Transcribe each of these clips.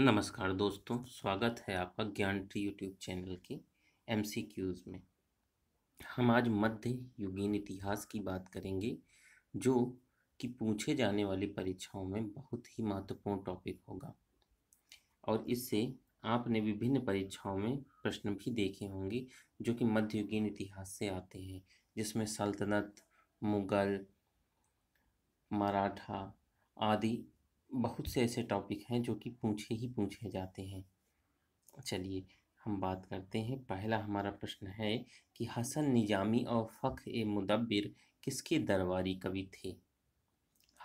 नमस्कार दोस्तों स्वागत है आपका ज्ञान ट्री यूट्यूब चैनल के एम में हम आज मध्य युगीन इतिहास की बात करेंगे जो कि पूछे जाने वाली परीक्षाओं में बहुत ही महत्वपूर्ण टॉपिक होगा और इससे आपने विभिन्न परीक्षाओं में प्रश्न भी देखे होंगे जो कि मध्ययुगीन इतिहास से आते हैं जिसमें सल्तनत मुगल मराठा आदि बहुत से ऐसे टॉपिक हैं जो कि पूछे ही पूछे जाते हैं चलिए हम बात करते हैं पहला हमारा प्रश्न है कि हसन निजामी और फ़ख ए मुदब्बिर किसके दरबारी कवि थे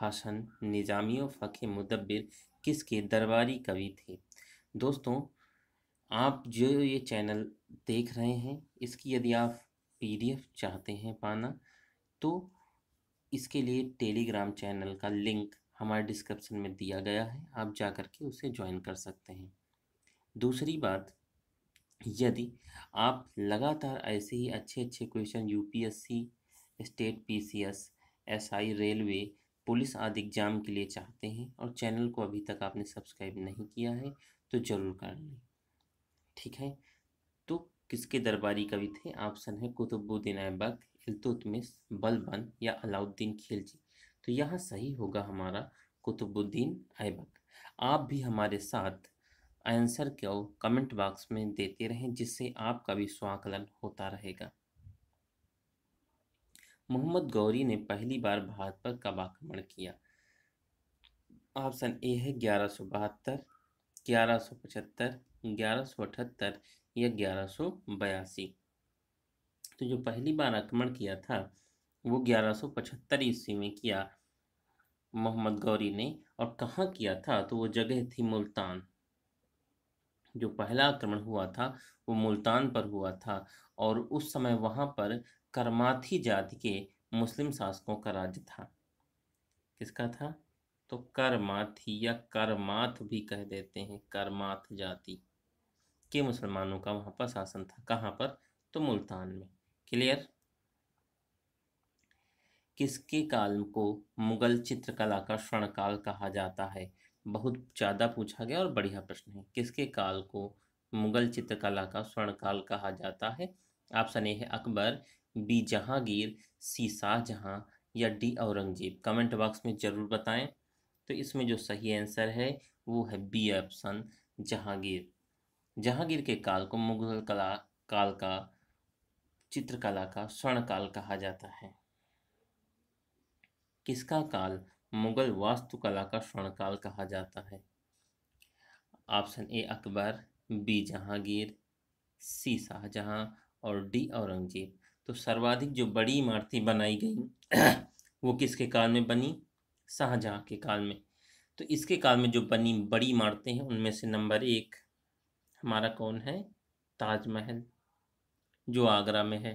हसन निजामी और फ़ख ए मुदब्बिर किसके दरबारी कवि थे दोस्तों आप जो ये चैनल देख रहे हैं इसकी यदि आप पीडीएफ चाहते हैं पाना तो इसके लिए टेलीग्राम चैनल का लिंक हमारे डिस्क्रिप्शन में दिया गया है आप जा कर के उसे ज्वाइन कर सकते हैं दूसरी बात यदि आप लगातार ऐसे ही अच्छे अच्छे question UPSC state PCS SI railway police आदि एग्जाम के लिए चाहते हैं और चैनल को अभी तक आपने सब्सक्राइब नहीं किया है तो ज़रूर कर लें ठीक है तो किसके दरबारी कवि थे ऑप्शन है कुतुबुद्दीन ऐबक इलतुतमिस बलबन या अलाउद्दीन खिलजी तो यहाँ सही होगा हमारा कुतुबुद्दीन ऐबक आप भी हमारे साथ आंसर को कमेंट बॉक्स में देते रहें जिससे आपका भी स्वाकलन होता रहेगा मोहम्मद गौरी ने पहली बार भारत पर कब आक्रमण किया ऑप्शन ए है ग्यारह सौ बहत्तर ग्यारह सौ पचहत्तर ग्यारह सौ अठहत्तर या ग्यारह सौ बयासी तो जो पहली बार आक्रमण किया था वो 1175 ईस्वी में किया मोहम्मद गौरी ने और कहाँ किया था तो वो जगह थी मुल्तान जो पहला आक्रमण हुआ था वो मुल्तान पर हुआ था और उस समय वहाँ पर करमाथी जाति के मुस्लिम शासकों का राज्य था किसका था तो करमाथी या करमाथ भी कह देते हैं करमाथ जाति के मुसलमानों का वहाँ पर शासन था कहाँ पर तो मुल्तान में क्लियर किसके काल को मुगल चित्रकला का स्वर्ण काल कहा जाता है बहुत ज़्यादा पूछा गया और बढ़िया प्रश्न है किसके काल को मुगल चित्रकला का स्वर्ण काल कहा जाता है ऑप्शन ए है अकबर बी जहांगीर सी शाहजहाँ या डी औरंगजेब कमेंट बॉक्स में ज़रूर बताएं तो इसमें जो सही आंसर है वो है बी ऑप्शन जहांगीर जहांगीर के काल को मुगल कला काल का चित्रकला का स्वर्ण काल कहा जाता है किसका काल मुगल वास्तुकला का स्वर्णकाल कहा जाता है option A Akbar B Jahangir C Shah Jahan और डी औरंगजेब तो सर्वाधिक जो बड़ी इमारतें बनाई गई वो किसके काल में बनी शाहजहां के काल में तो इसके काल में जो बनी बड़ी इमारतें हैं उनमें से नंबर एक हमारा कौन है ताजमहल जो आगरा में है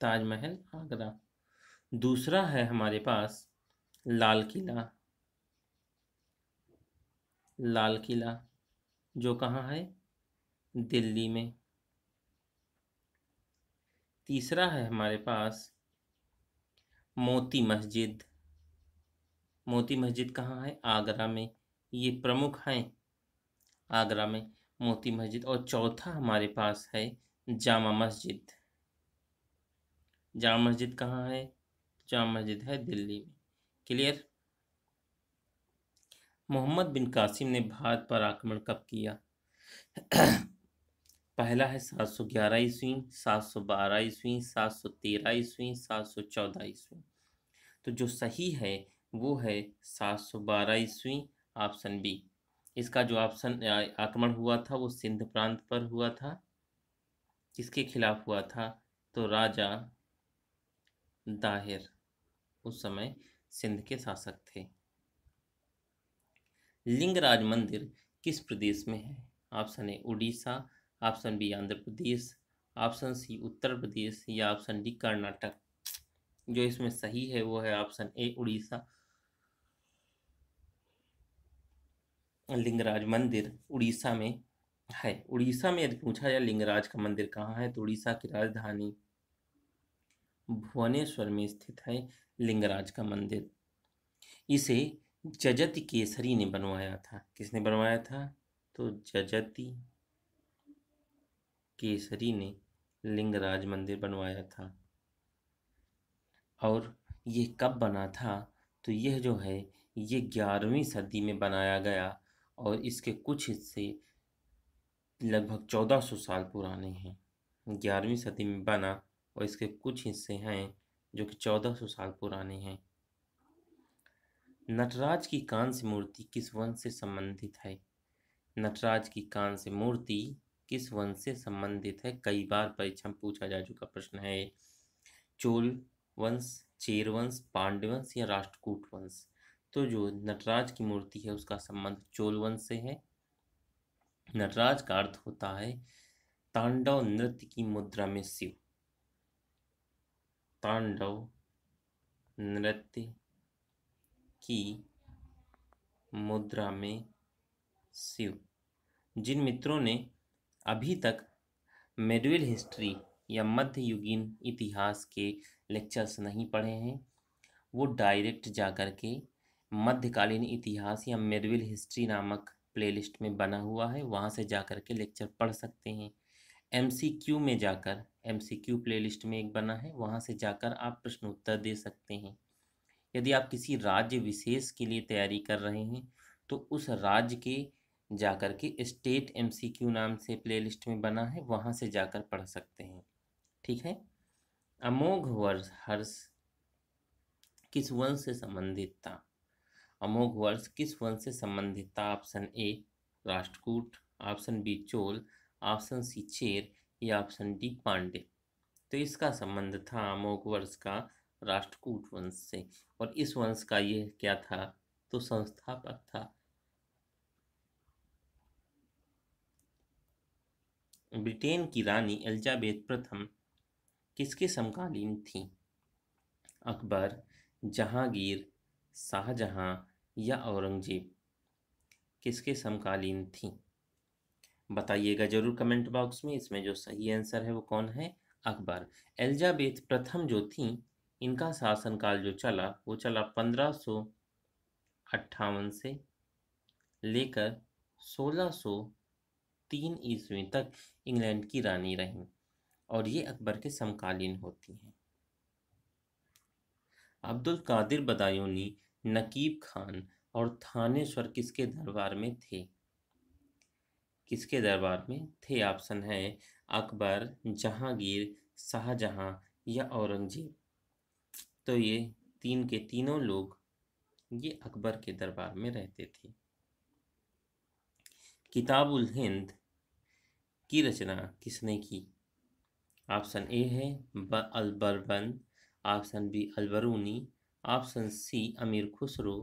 ताजमहल आगरा दूसरा है हमारे पास लाल किला लाल किला जो कहाँ है दिल्ली में तीसरा है हमारे पास मोती मस्जिद मोती मस्जिद कहाँ है आगरा में ये प्रमुख हैं आगरा में मोती मस्जिद और चौथा हमारे पास है जामा मस्जिद जामा मस्जिद कहाँ है जाम मस्जिद है दिल्ली में क्लियर मोहम्मद बिन कासिम ने भारत पर आक्रमण कब किया पहला है सात सौ ग्यारह ईस्वी सात सौ बारह ईस्वी सात सौ तेरह ईस्वी सात सौ चौदह ईस्वी तो जो सही है वो है सात सौ बारह ईस्वी ऑप्शन बी इसका जो ऑप्शन आक्रमण हुआ था वो सिंध प्रांत पर हुआ था किसके खिलाफ हुआ था तो राजा दाहिर उस समय सिंध के शासक थे लिंगराज मंदिर किस प्रदेश में है option A Orissa option B Andhra Pradesh option C Uttar Pradesh या ऑप्शन डी कर्नाटक जो इसमें सही है वो है ऑप्शन ए उड़ीसा लिंगराज मंदिर उड़ीसा में है उड़ीसा में यदि पूछा जाए लिंगराज का मंदिर कहाँ है तो उड़ीसा की राजधानी भुवनेश्वर में स्थित है लिंगराज का मंदिर इसे जजति केसरी ने बनवाया था किसने बनवाया था तो जजति केसरी ने लिंगराज मंदिर बनवाया था और ये कब बना था तो यह जो है ये ग्यारहवीं सदी में बनाया गया और इसके कुछ हिस्से लगभग चौदह सौ साल पुराने हैं ग्यारहवीं सदी में बना और इसके कुछ हिस्से हैं जो कि 1400 साल पुराने हैं नटराज की कांस्य मूर्ति किस वंश से संबंधित है नटराज की कांस्य मूर्ति किस वंश से संबंधित है कई बार परीक्षा में पूछा जा चुका प्रश्न है चोल वंश चेर वंश पांडवंश वंश या राष्ट्रकूट वंश तो जो नटराज की मूर्ति है उसका संबंध चोल वंश से है नटराज का अर्थ होता है तांडव नृत्य की मुद्रा में शिव तांडव नृत्य की मुद्रा में शिव जिन मित्रों ने अभी तक मेडिवल हिस्ट्री या मध्ययुगीन इतिहास के लेक्चर्स नहीं पढ़े हैं वो डायरेक्ट जाकर के मध्यकालीन इतिहास या मेडिवल हिस्ट्री नामक प्लेलिस्ट में बना हुआ है वहाँ से जा कर के लेक्चर पढ़ सकते हैं एम में जाकर एम सी क्यू प्लेलिस्ट में एक बना है वहाँ से जाकर आप प्रश्न उत्तर दे सकते हैं यदि आप किसी राज्य विशेष के लिए तैयारी कर रहे हैं तो उस राज्य के जाकर के स्टेट एम सी क्यू नाम से प्लेलिस्ट में बना है वहाँ से जाकर पढ़ सकते हैं ठीक है अमोघ वर्ष हर्ष किस वंश से संबंधित था अमोघ वर्ष किस वंश से संबंधित था option A Rashtrakuta option B Chola option C Chera या ऑप्शन डी पांडे तो इसका संबंध था अमोक वंश का राष्ट्रकूट वंश से और इस वंश का ये क्या था तो संस्थापक था ब्रिटेन की रानी एलिजाबेथ प्रथम किसके समकालीन थी अकबर जहांगीर शाहजहां या औरंगजेब किसके समकालीन थी बताइएगा जरूर कमेंट बॉक्स में इसमें जो सही आंसर है वो कौन है अकबर एलिजाबेथ प्रथम जो थी इनका शासनकाल जो चला वो चला पंद्रह सौ अट्ठावन से लेकर सोलह सौ तीन ईस्वी तक इंग्लैंड की रानी रहीं और ये अकबर के समकालीन होती हैं अब्दुल कादिर बदायूनी नकीब खान और थानेश्वर किसके दरबार में थे किसके दरबार में थे ऑप्शन है अकबर जहांगीर शाहजहां या औरंगजेब तो ये तीन के तीनों लोग ये अकबर के दरबार में रहते थे किताबुल हिंद की रचना किसने की ऑप्शन ए है अलबरबन option B Alberuni option C Amir Khusrau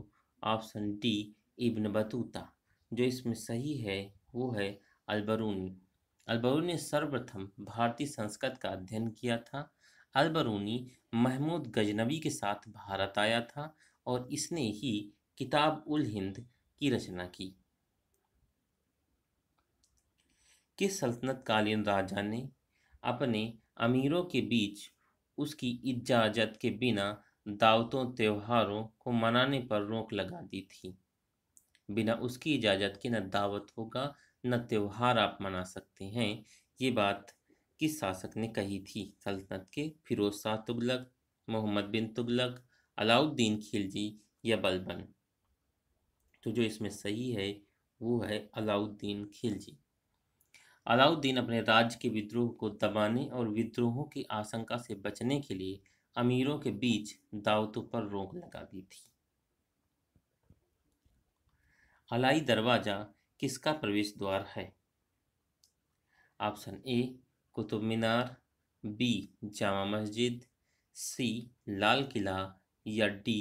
option D Ibn Battuta जो इसमें सही है वो है अलबरूनी अलबरूनी ने सर्वप्रथम भारतीय संस्कृत का अध्ययन किया था अलबरूनी महमूद गजनवी के साथ भारत आया था और इसने ही किताब उल हिंद की रचना की किस सल्तनतकालीन राजा ने अपने अमीरों के बीच उसकी इजाज़त के बिना दावतों त्योहारों को मनाने पर रोक लगा दी थी बिना उसकी इजाज़त के न दावत होगा न त्यौहार आप मना सकते हैं ये बात किस शासक ने कही थी सल्तनत के फिरोज शाह तुगलक मोहम्मद बिन तुगलक अलाउद्दीन खिलजी या बलबन तो जो इसमें सही है वो है अलाउद्दीन खिलजी अलाउद्दीन अपने राज्य के विद्रोह को दबाने और विद्रोहों की आशंका से बचने के लिए अमीरों के बीच दावतों पर रोक लगा दी थी हलाई दरवाज़ा किसका प्रवेश द्वार है option A Qutub Minar B Jama Masjid C लाल किला या डी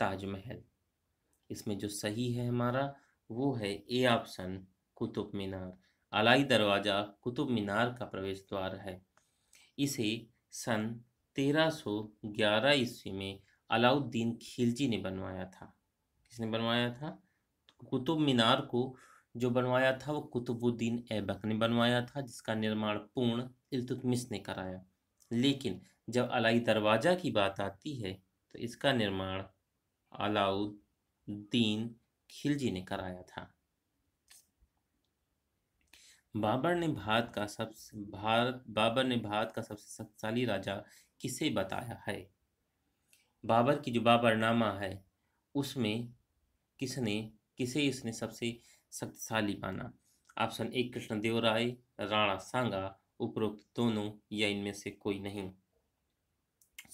ताजमहल इसमें जो सही है हमारा वो है ए ऑप्शन कुतुब मीनार अलाई दरवाज़ा कुतुब मीनार का प्रवेश द्वार है इसे सन 1311 ईस्वी में अलाउद्दीन खिलजी ने बनवाया था किसने बनवाया था कुतुब मीनार को जो बनवाया था वो कुतुबुद्दीन ऐबक ने बनवाया था जिसका निर्माण पूर्ण इल्तुतमिश ने कराया लेकिन जब अलाई दरवाज़ा की बात आती है तो इसका निर्माण अलाउद्दीन खिलजी ने कराया था बाबर ने भारत का सबसे भारत बाबर ने भारत का सबसे शक्तिशाली राजा किसे बताया है बाबर की जो बाबरनामा है उसमें किसने किसे इसने सबसे शक्तिशाली माना ऑप्शन ए कृष्णदेव राय राणा सांगा उपरोक्त दोनों या इनमें से कोई नहीं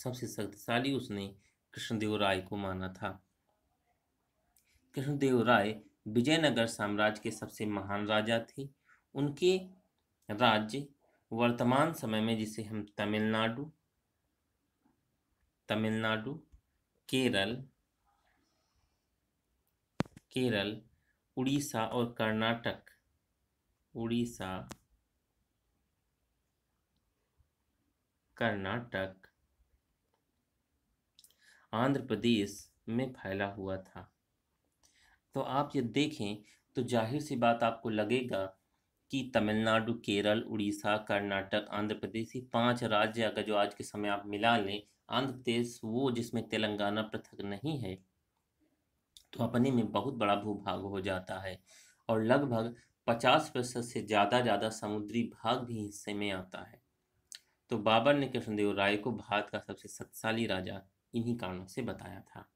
सबसे शक्तिशाली उसने कृष्णदेव राय को माना था कृष्णदेव राय विजयनगर साम्राज्य के सबसे महान राजा थे उनके राज्य वर्तमान समय में जिसे हम तमिलनाडु तमिलनाडु केरल केरल उड़ीसा और कर्नाटक उड़ीसा कर्नाटक आंध्र प्रदेश में फैला हुआ था तो आप ये देखें तो जाहिर सी बात आपको लगेगा कि तमिलनाडु केरल उड़ीसा कर्नाटक आंध्र प्रदेश ये पांच राज्य अगर जो आज के समय आप मिला लें आंध्र प्रदेश वो जिसमें तेलंगाना पृथक नहीं है तो अपने में बहुत बड़ा भूभाग हो जाता है और लगभग पचास प्रतिशत से ज़्यादा ज़्यादा समुद्री भाग भी हिस्से में आता है तो बाबर ने कृष्णदेव राय को भारत का सबसे शक्तिशाली राजा इन्हीं कारणों से बताया था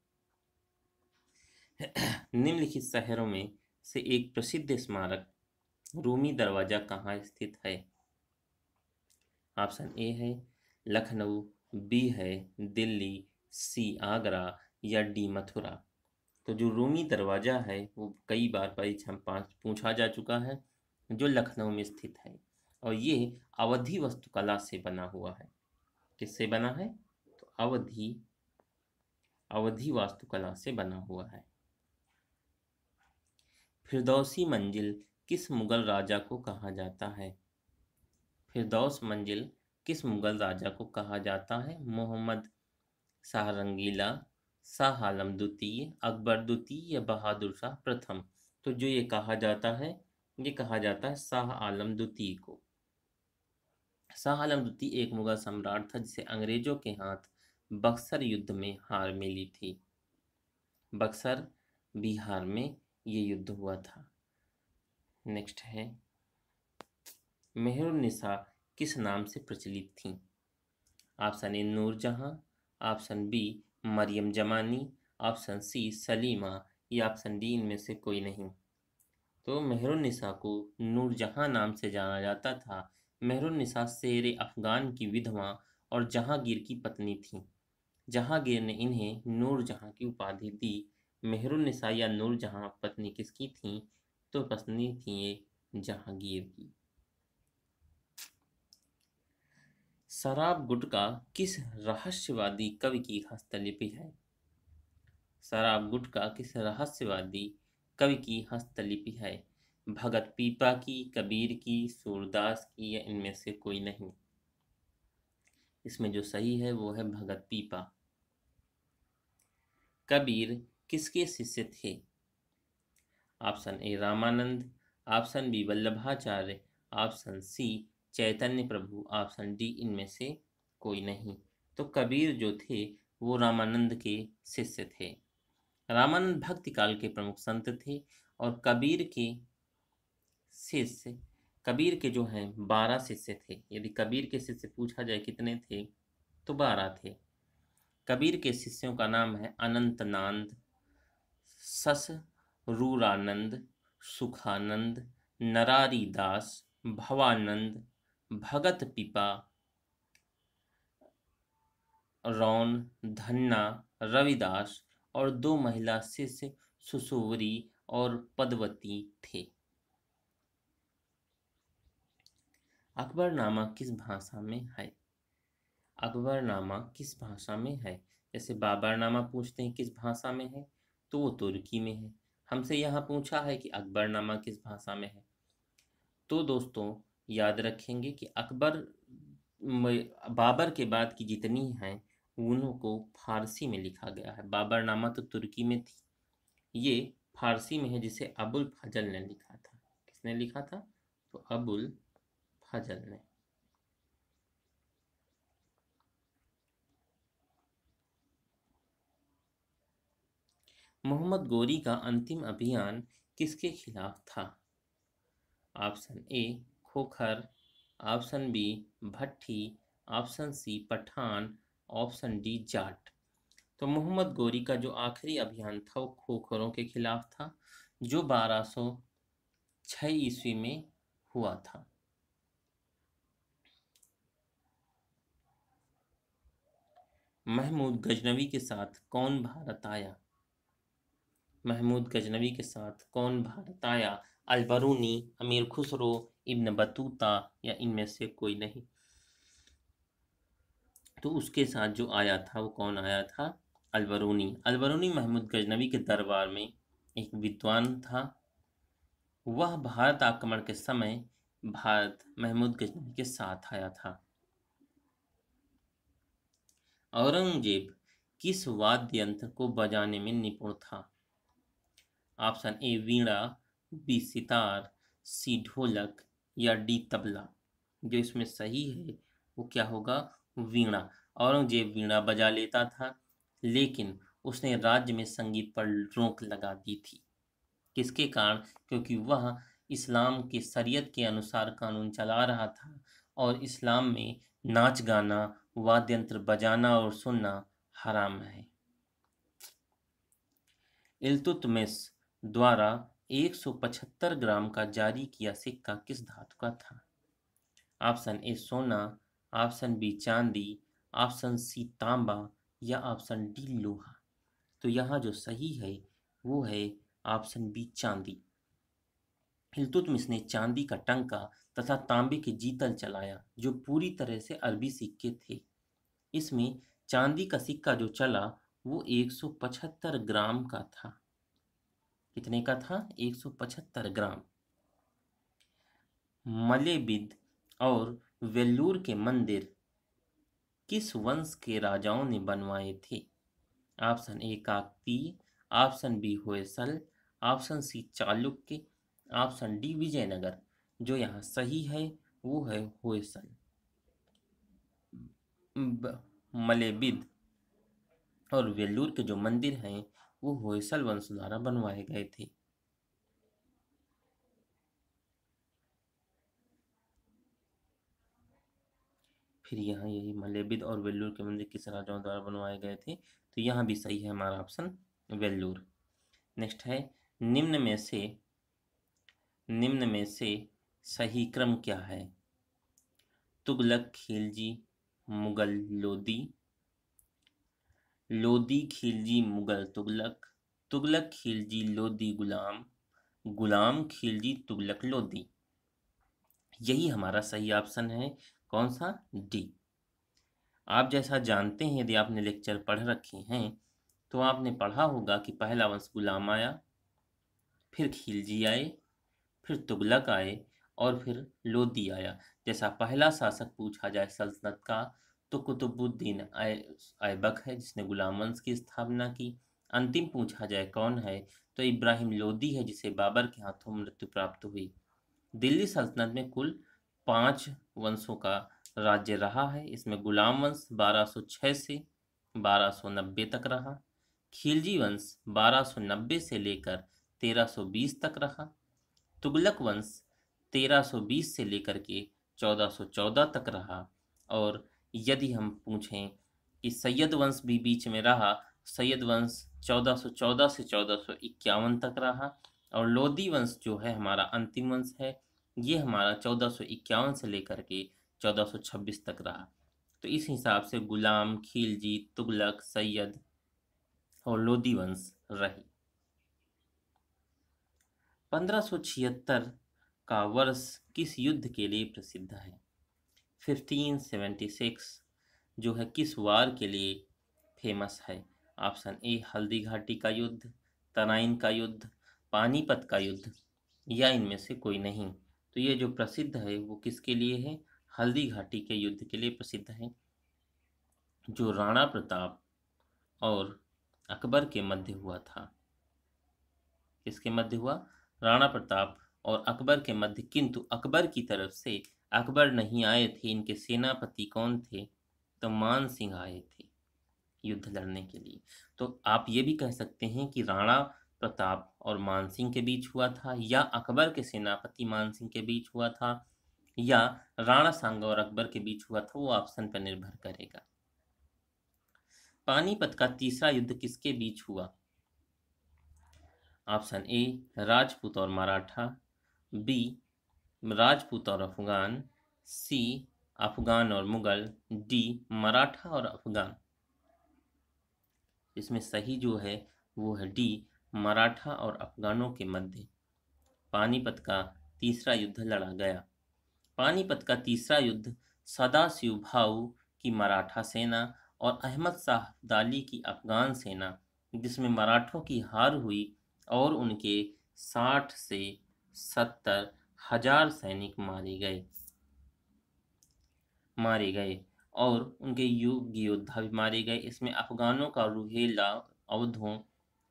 निम्नलिखित शहरों में से एक प्रसिद्ध स्मारक रूमी दरवाज़ा कहाँ स्थित है ऑप्शन ए है लखनऊ बी है दिल्ली सी आगरा या डी मथुरा तो जो रोमी दरवाज़ा है वो कई बार परीक्षा पूछा जा चुका है जो लखनऊ में स्थित है और ये अवधि वस्तुकला से बना हुआ है किससे बना है तो अवधि अवधि वास्तुकला से बना हुआ है फिरदौसी मंजिल किस मुग़ल राजा को कहा जाता है फिरदौस मंजिल किस मुग़ल राजा को कहा जाता है मोहम्मद शाह रंगीला शाह आलम द्वितीय अकबर द्वितीय या बहादुर शाह प्रथम तो जो ये कहा जाता है ये कहा जाता है शाह आलम द्वितीय को शाह आलम द्वितीय एक मुगल सम्राट था जिसे अंग्रेजों के हाथ बक्सर युद्ध में हार मिली थी बक्सर बिहार में ये युद्ध हुआ था नेक्स्ट है मेहरुनिसा किस नाम से प्रचलित थी option A Nur Jahan option B Mariam Zamani option सी सलीमा ये ऑप्शन डी इनमें से कोई नहीं तो मेहरुन्निसा को नूरजहाँ नाम से जाना जाता था मेहरुन्निसा शेर अफगान की विधवा और जहांगीर की पत्नी थी जहांगीर ने इन्हें नूरजहाँ की उपाधि दी मेहरुन्निसा या नूरजहाँ पत्नी किसकी थी तो पत्नी थी ये जहांगीर की शराब गुटका किस रहस्यवादी कवि की हस्तलिपि है शराब गुटका किस रहस्यवादी कवि की हस्तलिपि है भगत पीपा की कबीर की सूरदास की या इनमें से कोई नहीं इसमें जो सही है वो है भगत पीपा कबीर किसके शिष्य थे option A Ramanand option B Vallabhacharya option C Chaitanya Prabhu option D इनमें से कोई नहीं तो कबीर जो थे वो रामानंद के शिष्य थे रामानंद भक्ति काल के प्रमुख संत थे और कबीर के शिष्य कबीर के जो हैं बारह शिष्य थे यदि कबीर के शिष्य पूछा जाए कितने थे तो बारह थे कबीर के शिष्यों का नाम है अनंतनांद सस रूरानंद सुखानंद नरारी दास भवानंद भगत पिपा रौन धन्ना रविदास और दो महिला शिष्य सुसुवरी और पद्वती थे अकबरनामा किस भाषा में है अकबरनामा किस भाषा में है जैसे बाबरनामा पूछते हैं किस भाषा में है तो वो तुर्की में है हमसे यहाँ पूछा है कि अकबरनामा किस भाषा में है तो दोस्तों याद रखेंगे कि अकबर बाबर के बाद की जितनी हैं उनको को फारसी में लिखा गया है बाबर नामा तो तुर्की में थी ये फारसी में है जिसे अबुल फजल ने लिखा था किसने लिखा था तो अबुल फजल ने मोहम्मद गोरी का अंतिम अभियान किसके खिलाफ था option A Khokhar option B Bhatti option C Pathan option D Jat तो मोहम्मद गोरी का जो आखिरी अभियान था वो खोखरों के खिलाफ था जो 1206 ईस्वी में हुआ था महमूद गजनवी के साथ कौन भारत आया महमूद गजनवी के साथ कौन भारत आया अलबरूनी अमीर खुसरो इब्न बतूता या इनमें से कोई नहीं तो उसके साथ जो आया था वो कौन आया था अलबरूनी अलबरूनी महमूद गजनवी के दरबार में एक विद्वान था वह भारत आक्रमण के समय भारत महमूद गजनवी के साथ आया था औरंगजेब किस वाद्य यंत्र को बजाने में निपुण था option A veena B sitar C dholak या डी तबला जो इसमें सही है वो क्या होगा वीणा औरंगजेब वीणा बजा लेता था लेकिन उसने राज्य में संगीत पर रोक लगा दी थी किसके कारण क्योंकि वह इस्लाम के शरीयत के अनुसार कानून चला रहा था और इस्लाम में नाच गाना वाद्य यंत्र बजाना और सुनना हराम है इल्तुतमिस द्वारा 175 ग्राम का जारी किया सिक्का किस धातु का था ऑप्शन ए सोना ऑप्शन बी चांदी ऑप्शन सी तांबा या ऑप्शन डी लोहा तो यहाँ जो सही है वो है ऑप्शन बी चांदी हिलतुतमिस ने चांदी का टंका तथा तांबे के जीतल चलाया जो पूरी तरह से अरबी सिक्के थे इसमें चांदी का सिक्का जो चला वो 175 ग्राम का था कितने का था एक सौ पचहत्तर ग्राम मलेबिद और वेल्लूर के मंदिर किस वंश के राजाओं ने बनवाए थे option A Kakati option B Hoysala option C Chalukya option D Vijayanagara जो यहाँ सही है वो है होयसल मलेबिद और वेल्लूर के जो मंदिर हैं वो होयसल वंश द्वारा बनवाए गए थे फिर यहाँ यही मलेबिद और वेल्लूर के मंदिर किस राजाओं द्वारा बनवाए गए थे तो यहाँ भी सही है हमारा ऑप्शन वेल्लूर नेक्स्ट है निम्न में से निम्न में से सही क्रम क्या है तुगलक खिलजी मुगल लोदी लोदी खिलजी मुगल तुगलक तुगलक खिलजी लोदी गुलाम गुलाम खिलजी तुगलक लोदी यही हमारा सही ऑप्शन है कौन सा डी आप जैसा जानते हैं यदि आपने लेक्चर पढ़ रखे हैं तो आपने पढ़ा होगा कि पहला वंश गुलाम आया फिर खिलजी आए फिर तुगलक आए और फिर लोदी आया जैसा पहला शासक पूछा जाए सल्तनत का तो कुतुबुद्दीन ऐबक है जिसने गुलाम वंश की स्थापना की अंतिम पूछा जाए कौन है तो इब्राहिम लोदी है जिसे बाबर के हाथों मृत्यु प्राप्त हुई दिल्ली सल्तनत में कुल पाँच वंशों का राज्य रहा है इसमें गुलाम वंश 1206 से 1290 तक रहा खिलजी वंश 1290 से लेकर 1320 तक रहा तुगलक वंश 1320 से लेकर के 1414 तक रहा और यदि हम पूछें कि सैयद वंश भी बीच में रहा सैयद वंश 1414 से 1451 तक रहा और लोधी वंश जो है हमारा अंतिम वंश है ये हमारा 1451 से लेकर के 1426 तक रहा तो इस हिसाब से गुलाम खिलजी तुगलक सैयद और लोधी वंश रही पंद्रह का वर्ष किस युद्ध के लिए प्रसिद्ध है 1576 जो है किस वार के लिए फेमस है ऑप्शन ए हल्दी घाटी का युद्ध तनाइन का युद्ध पानीपत का युद्ध या इनमें से कोई नहीं तो ये जो प्रसिद्ध है वो किसके लिए है हल्दी घाटी के युद्ध के लिए प्रसिद्ध है जो राणा प्रताप और अकबर के मध्य हुआ था किसके मध्य हुआ राणा प्रताप और अकबर के मध्य किंतु अकबर की तरफ से अकबर नहीं आए थे इनके सेनापति कौन थे तो मान सिंह आए थे युद्ध लड़ने के लिए तो आप ये भी कह सकते हैं कि राणा प्रताप और मानसिंह के बीच हुआ था या अकबर के सेनापति मानसिंह के बीच हुआ था या राणा सांग और अकबर के बीच हुआ था वो ऑप्शन पर निर्भर करेगा पानीपत का तीसरा युद्ध किसके बीच हुआ ऑप्शन ए राजपूत और मराठा बी राजपूत और अफगान सी अफगान और मुग़ल डी मराठा और अफगान इसमें सही जो है वो है डी मराठा और अफगानों के मध्य पानीपत का तीसरा युद्ध लड़ा गया पानीपत का तीसरा युद्ध सदाशिव भाऊ की मराठा सेना और अहमद शाह दाली की अफगान सेना जिसमें मराठों की हार हुई और उनके साठ से सत्तर हजार सैनिक मारे गए मारे गए और उनके युग योद्धा भी मारे गए इसमें अफगानों का रूहेला अवधों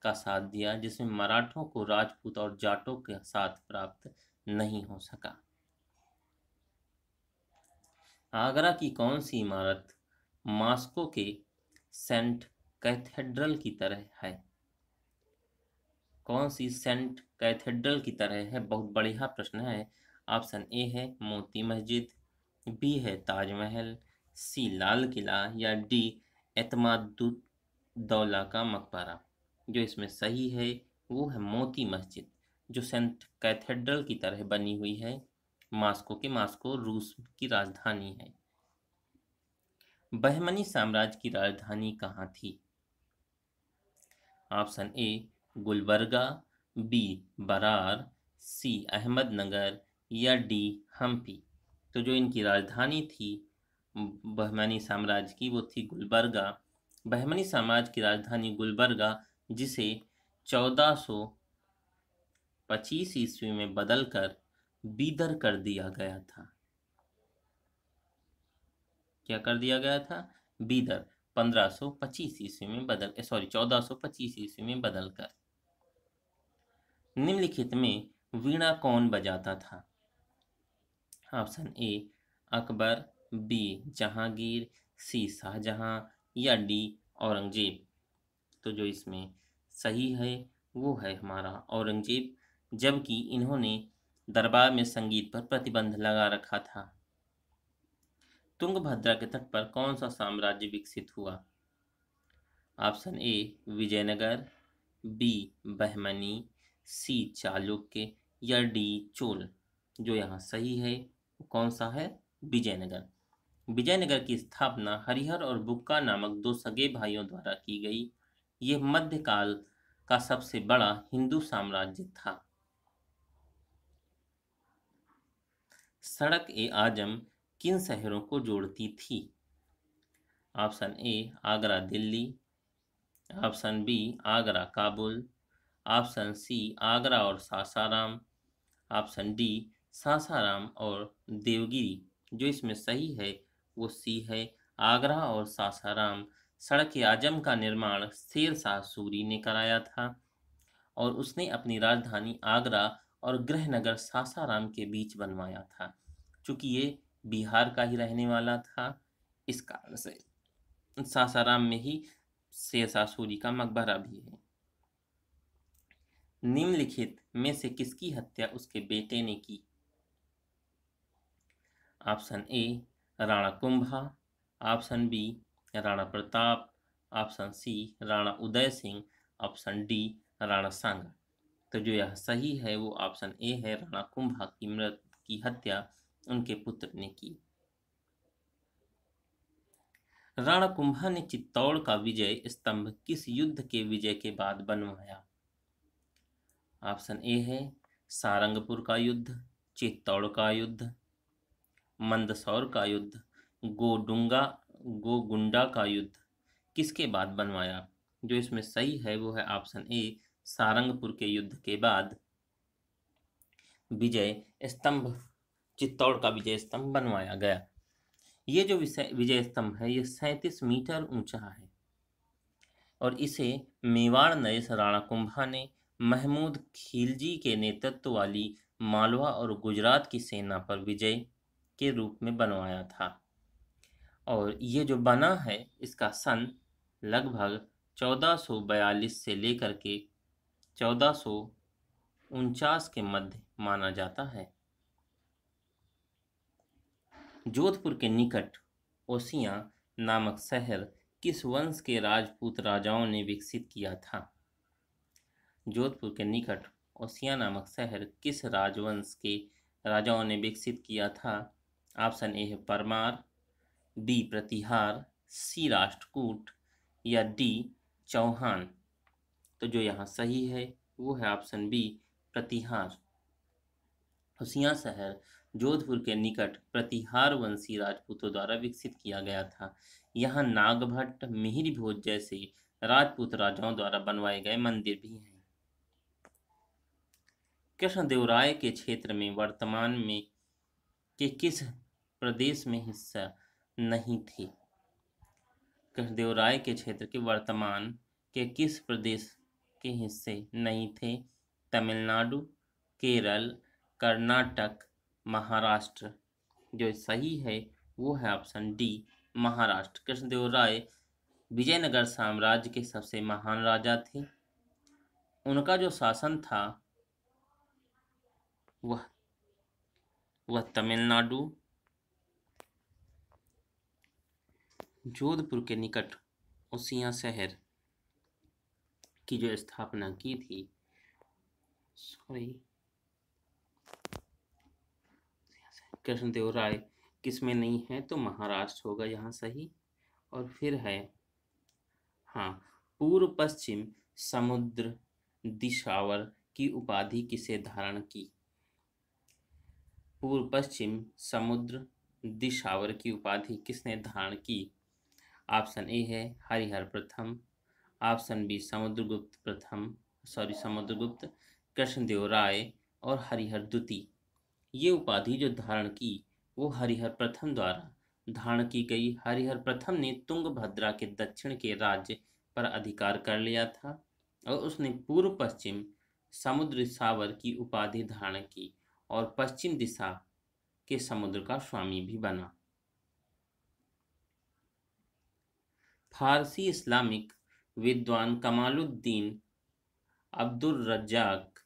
का साथ दिया जिसमें मराठों को राजपूत और जाटों के साथ प्राप्त नहीं हो सका आगरा की कौन सी इमारत मास्को के सेंट कैथेड्रल की तरह है कौन सी सेंट कैथेड्रल की तरह है बहुत बढ़िया प्रश्न है ऑप्शन ए है मोती मस्जिद बी है ताजमहल सी लाल किला या डी एतमादुद्दौला का मकबरा जो इसमें सही है वो है मोती मस्जिद जो सेंट कैथेड्रल की तरह बनी हुई है मास्को के मास्को रूस की राजधानी है बहमनी साम्राज्य की राजधानी कहाँ थी option A Gulbarga B Berar C Ahmednagar या डी हम्पी तो जो इनकी राजधानी थी बहमनी साम्राज्य की वो थी गुलबर्गा बहमनी साम्राज्य की राजधानी गुलबर्गा जिसे 1425 ईस्वी में बदलकर बीदर कर दिया गया था क्या कर दिया गया था बीदर 1525 ईस्वी में बदल सॉरी 1425 ईस्वी में बदलकर निम्नलिखित में वीणा कौन बजाता था option A Akbar B Jahangir C Shah Jahan या डी औरंगजेब तो जो इसमें सही है वो है हमारा औरंगजेब जबकि इन्होंने दरबार में संगीत पर प्रतिबंध लगा रखा था तुंगभद्रा के तट पर कौन सा साम्राज्य विकसित हुआ option A Vijayanagara B Bahmani C Chalukya या डी चोल जो यहाँ सही है कौन सा है विजयनगर विजयनगर की स्थापना हरिहर और बुक्का नामक दो सगे भाइयों द्वारा की गई यह मध्यकाल का सबसे बड़ा हिंदू साम्राज्य था सड़क ए आजम किन शहरों को जोड़ती थी option A Agra Delhi option B Agra Kabul option C Agra और सासाराम ऑप्शन डी सासाराम और देवगिरी जो इसमें सही है वो सी है आगरा और सासाराम सड़क आजम का निर्माण शेर शाह सूरी ने कराया था और उसने अपनी राजधानी आगरा और गृहनगर सासाराम के बीच बनवाया था चूँकि ये बिहार का ही रहने वाला था इस कारण से सासाराम में ही शेर शाह सूरी का मकबरा भी है निम्नलिखित में से किसकी हत्या उसके बेटे ने की option A Rana Kumbha option B Rana Pratap option C Rana Udai Singh option D Rana Sanga तो जो यह सही है वो ऑप्शन ए है राणा कुंभा की मृत की हत्या उनके पुत्र ने की राणा कुंभा ने चित्तौड़ का विजय स्तंभ किस युद्ध के विजय के बाद बनवाया ऑप्शन ए है सारंगपुर का युद्ध चित्तौड़ का युद्ध मंदसौर का युद्ध गोडुंगा गोगुंडा का युद्ध किसके बाद बनवाया जो इसमें सही है वो है ऑप्शन ए सारंगपुर के युद्ध के बाद विजय स्तंभ चित्तौड़ का विजय स्तंभ बनवाया गया ये जो विषय विजय स्तंभ है ये सैंतीस मीटर ऊंचा है और इसे मेवाड़ नरेश राणा कुंभा ने महमूद खिलजी के नेतृत्व वाली मालवा और गुजरात की सेना पर विजय के रूप में बनवाया था और ये जो बना है इसका सन लगभग 1442 से लेकर के चौदह के मध्य माना जाता है जोधपुर के निकट ओसिया नामक शहर किस वंश के राजपूत राजाओं ने विकसित किया था जोधपुर के निकट ओसिया नामक शहर किस राजवंश के राजाओं ने विकसित किया था ऑप्शन ए है परमार बी प्रतिहार सी राष्ट्रकूट या डी चौहान तो जो यहाँ सही है वो है ऑप्शन बी प्रतिहार हुसिया शहर जोधपुर के निकट प्रतिहार वंशी राजपूतों द्वारा विकसित किया गया था यहाँ नागभट्ट मिहिर भोज जैसे राजपूत राजाओं द्वारा बनवाए गए मंदिर भी हैं कृष्णदेव राय के क्षेत्र में वर्तमान में के किस प्रदेश में हिस्सा नहीं थे कृष्णदेव राय के क्षेत्र के वर्तमान के किस प्रदेश के हिस्से नहीं थे तमिलनाडु केरल कर्नाटक महाराष्ट्र जो सही है वो है ऑप्शन डी महाराष्ट्र कृष्णदेव राय विजयनगर साम्राज्य के सबसे महान राजा थे उनका जो शासन था वह वह तमिलनाडु जोधपुर के निकट ओसिया शहर की जो स्थापना की थी सॉरी कृष्णदेव राय किसमें नहीं है तो महाराष्ट्र होगा यहाँ सही और फिर है हाँ पूर्व पश्चिम समुद्र दिशावर की उपाधि किसे धारण की पूर्व पश्चिम समुद्र दिशावर की उपाधि किसने धारण की ऑप्शन ए है हरिहर प्रथम ऑप्शन बी समुद्रगुप्त प्रथम सॉरी समुद्रगुप्त कृष्णदेव राय और हरिहर द्वितीय ये उपाधि जो धारण की वो हरिहर प्रथम द्वारा धारण की गई हरिहर प्रथम ने तुंगभद्रा के दक्षिण के राज्य पर अधिकार कर लिया था और उसने पूर्व पश्चिम समुद्र सावर की उपाधि धारण की और पश्चिम दिशा के समुद्र का स्वामी भी बना फारसी इस्लामिक विद्वान कमालुद्दीन अब्दुल रज्जाक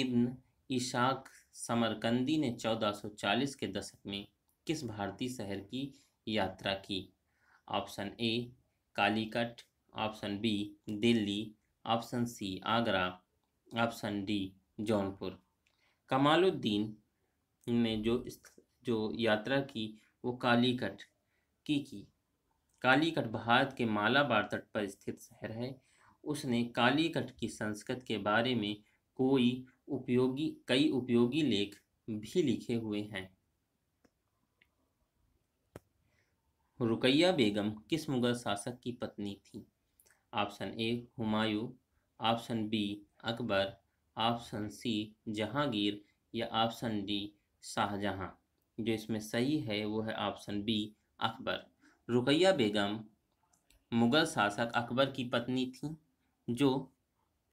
इब्न इशाक समरकंदी ने 1440 के दशक में किस भारतीय शहर की यात्रा की option A Calicut option B Delhi option C Agra option D Jaunpur Kamaluddin ने जो जो यात्रा की वो कालीकट की की कालीकट भारत के मालाबार तट पर स्थित शहर है उसने कालीकट की संस्कृत के बारे में कोई उपयोगी कई उपयोगी लेख भी लिखे हुए हैं रुकैया बेगम किस मुगल शासक की पत्नी थी option A Humayun option B Akbar option C Jahangir या ऑप्शन डी शाहजहां जो इसमें सही है वो है ऑप्शन बी अकबर रुकैया बेगम मुग़ल शासक अकबर की पत्नी थी जो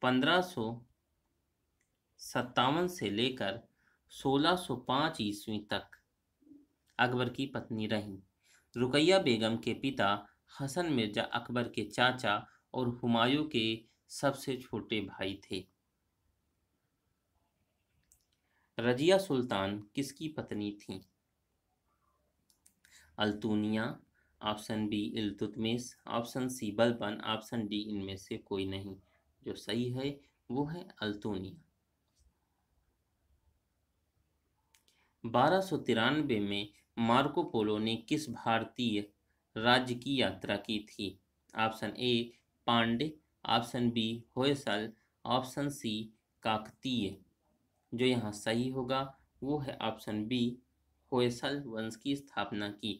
पंद्रह सत्तावन से लेकर 1605 ईस्वी तक अकबर की पत्नी रहीं रुकैया बेगम के पिता हसन मिर्ज़ा अकबर के चाचा और हुमायूं के सबसे छोटे भाई थे रजिया सुल्तान किसकी पत्नी थी Altunia option B Iltutmish option C Balban option D इनमें से कोई नहीं जो सही है वो है अल्तूनिया बारह सौ तिरानबे में मार्को पोलो ने किस भारतीय राज्य की यात्रा की थी option A Pandya option B Hoysala option C Kakatiya जो यहाँ सही होगा वो है ऑप्शन बी होयसल वंश की स्थापना की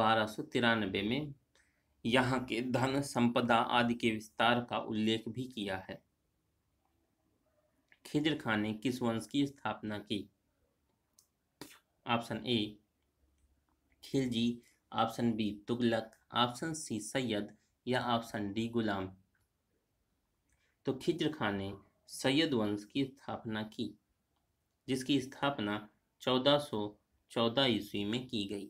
बारह में यहाँ के धन संपदा आदि के विस्तार का उल्लेख भी किया है खिजर खान ने किस वंश की स्थापना की option A Khilji option B Tughlaq option C Sayyid या ऑप्शन डी गुलाम तो खिजर खान ने सैयद वंश की स्थापना की जिसकी स्थापना 1414 ईस्वी में की गई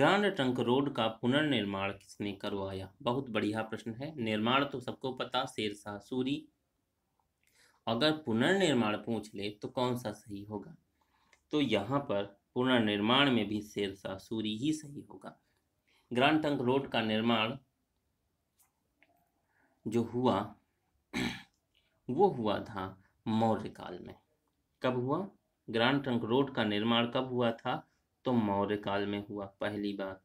ग्रांड ट्रंक रोड का पुनर्निर्माण किसने करवाया बहुत बढ़िया प्रश्न है निर्माण तो सबको पता शेरशाह सूरी अगर पुनर्निर्माण पूछ ले तो कौन सा सही होगा तो यहाँ पर पुनर्निर्माण में भी शेरशाह सूरी ही सही होगा ग्रांड ट्रंक रोड का निर्माण जो हुआ वो हुआ था मौर्य काल में कब हुआ ग्रांड ट्रंक रोड का निर्माण कब हुआ था तो मौर्य काल में हुआ पहली बात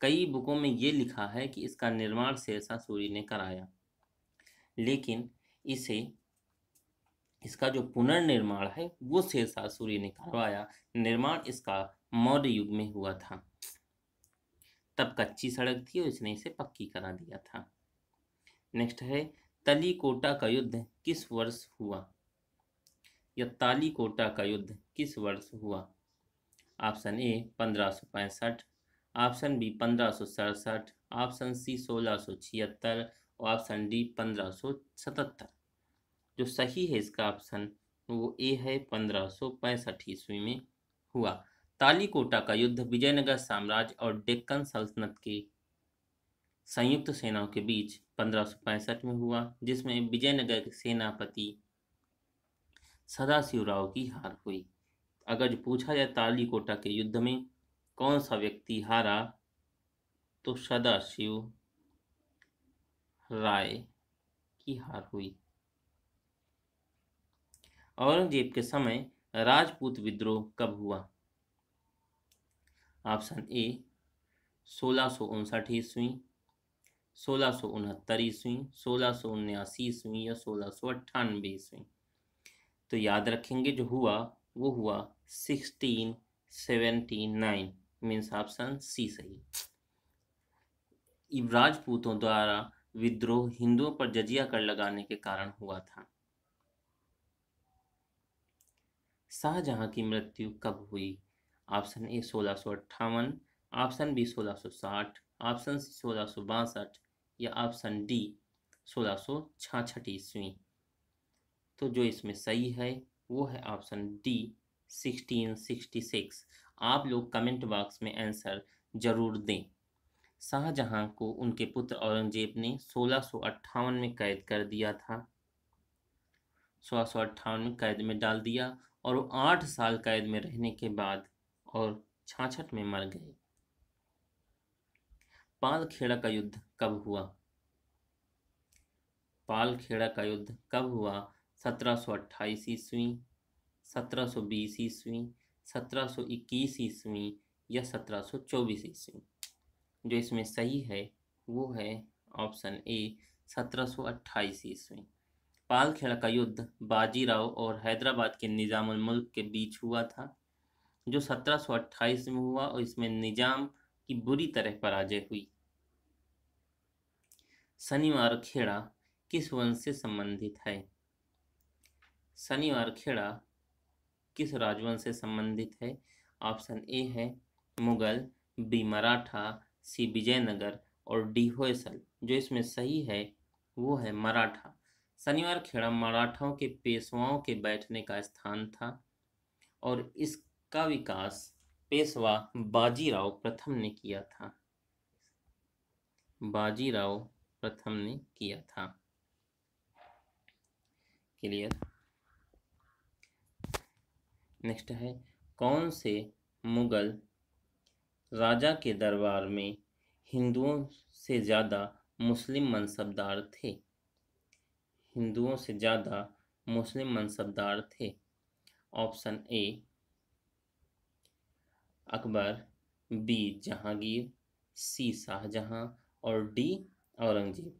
कई बुकों में ये लिखा है कि इसका निर्माण शेरशाह सूरी ने कराया लेकिन इसे इसका जो पुनर्निर्माण है वो शेरशाह सूरी ने करवाया निर्माण इसका मौर्य युग में हुआ था तब कच्ची सड़क थी और इसने इसे पक्की करा दिया था नेक्स्ट है कोटा का युद्ध किस वर्ष हुआ या कोटा का युद्ध किस वर्ष हुआ ऑप्शन ए पंद्रह सौ पैंसठ ऑप्शन बी पंद्रह सौ सड़सठ ऑप्शन सी सोलह सौ छिहत्तर और ऑप्शन डी पंद्रह सौ सतहत्तर जो सही है इसका ऑप्शन वो ए है पंद्रह सौ पैंसठ ईस्वी में हुआ तालीकोटा का युद्ध विजयनगर साम्राज्य और डेक्कन सल्तनत के संयुक्त सेनाओं के बीच पंद्रह में हुआ जिसमें विजयनगर के सेनापति सदाशिवराव की हार हुई अगर जो पूछा जाए तालीकोटा के युद्ध में कौन सा व्यक्ति हारा तो सदाशिव राय की हार हुई औरंगजेब के समय राजपूत विद्रोह कब हुआ ऑप्शन ए सोलह सौ उनसठ ईस्वी सोलह सौ उनहत्तर ईस्वी सोलह सौ उन्यासी ईस्वी या सोलह सौ अट्ठानवे ईस्वी तो याद रखेंगे जो हुआ वो हुआ sixteen seventy nine means option C सही राजपूतों द्वारा विद्रोह हिंदुओं पर जजिया कर लगाने के कारण हुआ था शाहजहां की मृत्यु कब हुई ऑप्शन ए सोलह सौ अट्ठावन ऑप्शन बी सोलह सौ साठ ऑप्शन सी सोलह सौ बासठ या ऑप्शन डी सोलह सौ छाछठ ईस्वी तो जो इसमें सही है वो है option D sixteen sixty six आप लोग कमेंट बॉक्स में आंसर ज़रूर दें शाहजहां को उनके पुत्र औरंगजेब ने सोलह में कैद कर दिया था सोलह में कैद में डाल दिया और वो आठ साल कैद में रहने के बाद और छाछठ में मर गए पालखेड़ा का युद्ध कब हुआ पालखेड़ा का युद्ध कब हुआ सत्रह सौ अट्ठाईस ईस्वी सत्रह सौ बीस ईस्वी सत्रह सौ इक्कीस ईस्वी या सत्रह सौ चौबीस ईस्वी जो इसमें सही है वो है ऑप्शन ए सत्रह सौ अट्ठाईस ईस्वी पालखेड़ा का युद्ध बाजीराव और हैदराबाद के निज़ामुल मुल्क के बीच हुआ था जो सत्रह अट्ठाईस में हुआ और इसमें निज़ाम की बुरी तरह पराजय हुई शनिवार खेड़ा किस वंश से संबंधित है शनिवार खेड़ा किस राजवंश से संबंधित है ऑप्शन ए है मुगल बी मराठा सी विजयनगर और डी होयसल जो इसमें सही है वो है मराठा शनिवार खेड़ा मराठाओं के पेशवाओं के बैठने का स्थान था और इसका विकास पेशवा बाजीराव प्रथम ने किया था बाजीराव प्रथम ने किया था क्लियर नेक्स्ट है कौन से मुगल राजा के दरबार में हिंदुओं से ज़्यादा मुस्लिम मनसबदार थे हिंदुओं से ज़्यादा मुस्लिम मनसबदार थे option A Akbar B Jahangir C Shah Jahan और डी औरंगजेब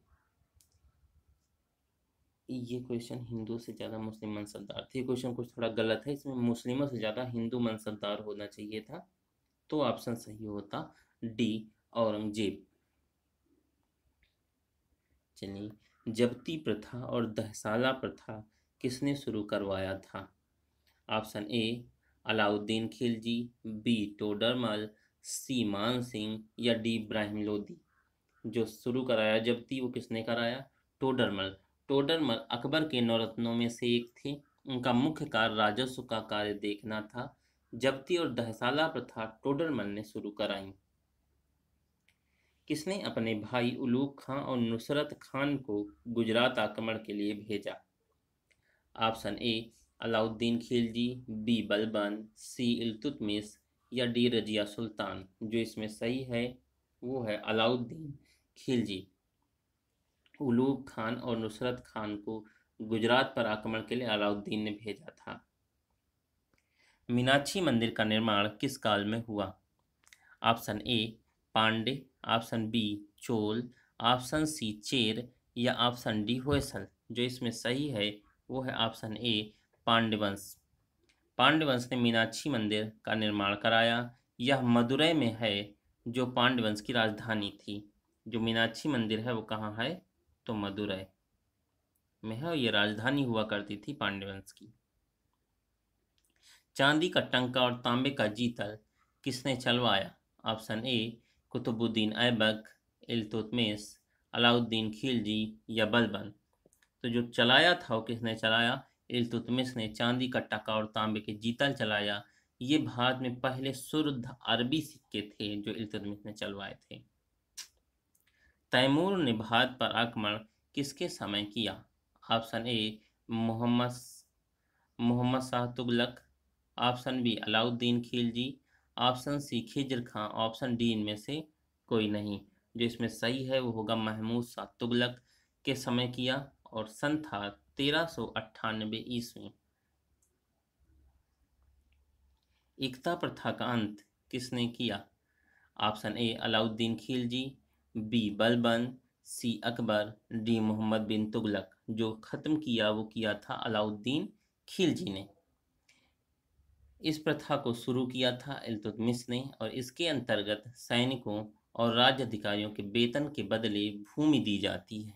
ये क्वेश्चन हिंदू से ज़्यादा मुस्लिम मनसबदार थे क्वेश्चन कुछ थोड़ा गलत है इसमें मुस्लिमों से ज़्यादा हिंदू मनसबदार होना चाहिए था तो ऑप्शन सही होता डी औरंगजेब चलिए जबती प्रथा और दहसाला प्रथा किसने शुरू करवाया था option A Alauddin Khilji B Todar Mal C Man Singh या डी इब्राहिम लोदी जो शुरू कराया जब थी वो किसने कराया टोडरमल टोडरमल अकबर के नौरत्नों में से एक थे उनका मुख्य कार्य राजस्व का कार्य देखना था जबती और दहसाला प्रथा टोडरमल ने शुरू कराई किसने अपने भाई उलूक खान और नुसरत खान को गुजरात आक्रमण के लिए भेजा option A Alauddin Khilji B Balban C Iltutmish या डी रजिया सुल्तान जो इसमें सही है वो है अलाउद्दीन खिलजी उलूब खान और नुसरत खान को गुजरात पर आक्रमण के लिए अलाउद्दीन ने भेजा था मीनाक्षी मंदिर का निर्माण किस काल में हुआ option A Pandya option B Chola option C Chera या ऑप्शन डी होयसल जो इसमें सही है वो है ऑप्शन ए पांडवंश पांडवंश ने मीनाक्षी मंदिर का निर्माण कराया यह मदुरई में है जो पांडवंश की राजधानी थी जो मीनाक्षी मंदिर है वो कहाँ है तो मदुरई में है ये राजधानी हुआ करती थी पांडवंश की चांदी का टंका और तांबे का जीतल किसने चलवाया ऑप्शन ए कुतुबुद्दीन ऐबक इलतुतमेश अलाउद्दीन खिलजी या बलबन तो जो चलाया था वो किसने चलाया इलतुतमिस ने चांदी का टका और तांबे के जीतल चलाया ये भारत में पहले शुद्ध अरबी सिक्के थे जो इलतुतमिस ने चलवाए थे तैमूर ने भारत पर आक्रमण किसके समय किया option A Mohammad Mohammad Shah Tughlaq option B Alauddin Khilji option C Khizr Khan option D इनमें से कोई नहीं जो इसमें सही है वो होगा महमूद शाह तुगलक के समय किया और सन था तेरह सौ अट्ठानबे ईस्वी एकता प्रथा का अंत किसने किया option A Alauddin Khilji B Balban C Akbar D Mohammad bin Tughlaq जो ख़त्म किया वो किया था अलाउद्दीन खिलजी ने इस प्रथा को शुरू किया था इल्तुतमिश ने और इसके अंतर्गत सैनिकों और राज्य अधिकारियों के वेतन के बदले भूमि दी जाती है